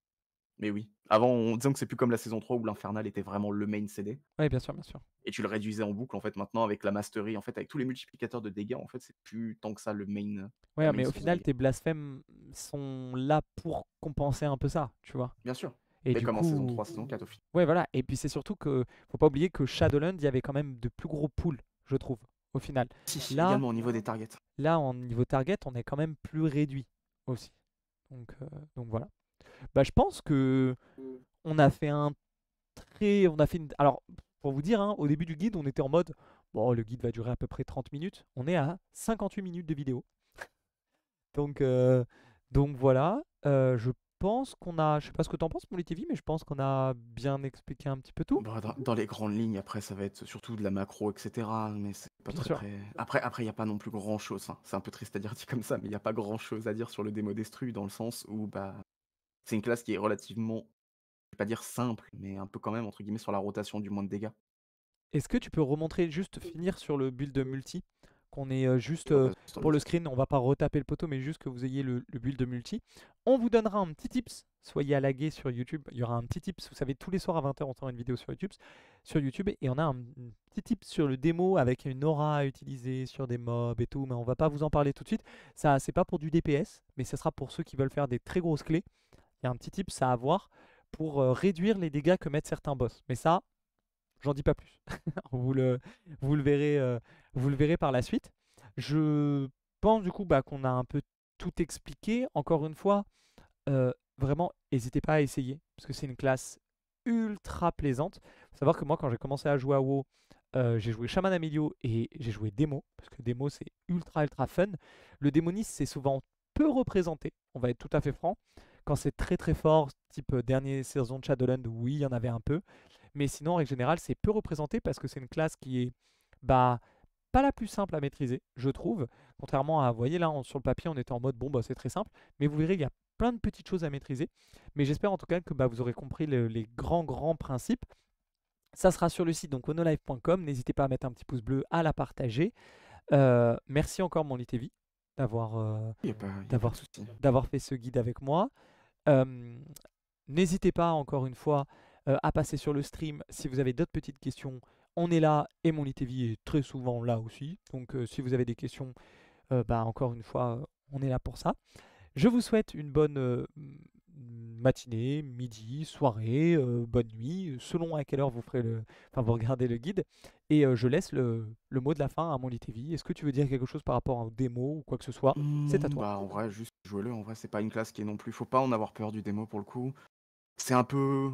Mais oui. Avant, on... disons que c'est plus comme la saison 3 où l'Infernal était vraiment le main CD Ouais, bien sûr, bien sûr. et tu le réduisais en boucle en fait. Maintenant, avec la mastery, en fait, avec tous les multiplicateurs de dégâts, en fait, c'est plus tant que ça le main. Ouais, mais au final, tes blasphèmes sont là pour compenser un peu ça, tu vois. Bien sûr. Et saison 3, saison 4 au final. Ouais, voilà. Et puis c'est surtout que faut pas oublier que Shadowlands, il y avait quand même de plus gros pools, je trouve, au final. Si, là, au niveau des targets. Là, en niveau target, on est quand même plus réduit aussi. Donc, euh, voilà. Bah, je pense que on a fait un très. On a fait Alors, pour vous dire, hein, au début du guide, on était en mode bon, le guide va durer à peu près 30 minutes. On est à 58 minutes de vidéo. donc, euh, voilà. Euh, je pense qu'on a, je sais pas ce que t'en penses, Molly TV, mais je pense qu'on a bien expliqué un petit peu tout. Bah, dans, les grandes lignes, après, ça va être surtout de la macro, etc. Mais c'est pas très, Après, après, il n'y a pas non plus grand chose. Hein. C'est un peu triste à dire dit comme ça, mais il n'y a pas grand chose à dire sur le démo destru dans le sens où bah, c'est une classe qui est relativement, je vais pas dire simple, mais un peu quand même, entre guillemets, sur la rotation du moins de dégâts. Est-ce que tu peux remontrer, juste finir sur le build de multi on est juste pour le screen, on va pas retaper le poteau, mais juste que vous ayez le, build de multi. On vous donnera un petit tips, soyez à laguer sur YouTube, il y aura un petit tips, vous savez, tous les soirs à 20h, on sort une vidéo sur YouTube, sur YouTube et on a un petit tips sur le démo avec une aura à utiliser sur des mobs et tout, mais on va pas vous en parler tout de suite. Ça, c'est pas pour du DPS, mais ce sera pour ceux qui veulent faire des très grosses clés. Il y a un petit tips à avoir pour réduire les dégâts que mettent certains boss. Mais ça, J'en dis pas plus. <laughs> vous, le, vous, le verrez, euh, vous le verrez par la suite. Je pense du coup bah, qu'on a un peu tout expliqué. Encore une fois, euh, vraiment, n'hésitez pas à essayer, parce que c'est une classe ultra plaisante. Faut savoir que moi, quand j'ai commencé à jouer à WoW, euh, j'ai joué Shaman Amelio et j'ai joué Démo, parce que Démo, c'est ultra, ultra fun. Le démoniste, c'est souvent peu représenté, on va être tout à fait franc. Quand c'est très, très fort, type dernière saison de Shadowlands, oui, il y en avait un peu. Mais sinon, en règle générale, c'est peu représenté parce que c'est une classe qui est bah, pas la plus simple à maîtriser, je trouve. Contrairement à, vous voyez là, sur le papier, on était en mode bon, bah, c'est très simple. Mais vous verrez, il y a plein de petites choses à maîtriser. Mais j'espère en tout cas que bah, vous aurez compris les grands, grands principes. Ça sera sur le site, donc onolive.com. N'hésitez pas à mettre un petit pouce bleu, à la partager. Euh, merci encore, mon ITV d'avoir euh, d'avoir fait ce guide avec moi. Euh, n'hésitez pas, encore une fois, euh, à passer sur le stream. Si vous avez d'autres petites questions, on est là et mon ITV est très souvent là aussi. Donc euh, si vous avez des questions, euh, bah, encore une fois, on est là pour ça. Je vous souhaite une bonne matinée, midi, soirée, bonne nuit, selon à quelle heure vous ferez le, enfin vous regardez le guide. Et je laisse le, mot de la fin à mon ITV. Est-ce que tu veux dire quelque chose par rapport au démo ou quoi que ce soit C'est à mmh, toi. Bah, en vrai, juste jouez-le. En vrai, c'est pas une classe qui est non plus. Faut pas en avoir peur du démo pour le coup. C'est un peu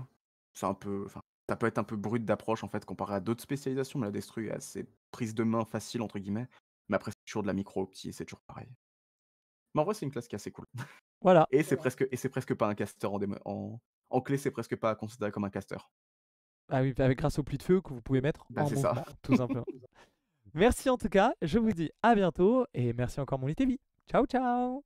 c'est un peu, enfin, ça peut être un peu brut d'approche en fait comparé à d'autres spécialisations, mais la destru est assez prise de main facile entre guillemets. Mais après, c'est toujours de la micro optique c'est toujours pareil. Mais en vrai, c'est une classe qui est assez cool. Voilà. Et c'est presque, et c'est presque pas un caster en, en, clé, c'est presque pas considéré comme un caster. Ah oui, avec grâce au pli de feu que vous pouvez mettre bah, en ça. <laughs> tout simplement. merci en tout cas, je vous dis à bientôt et merci encore mon ITV. Ciao ciao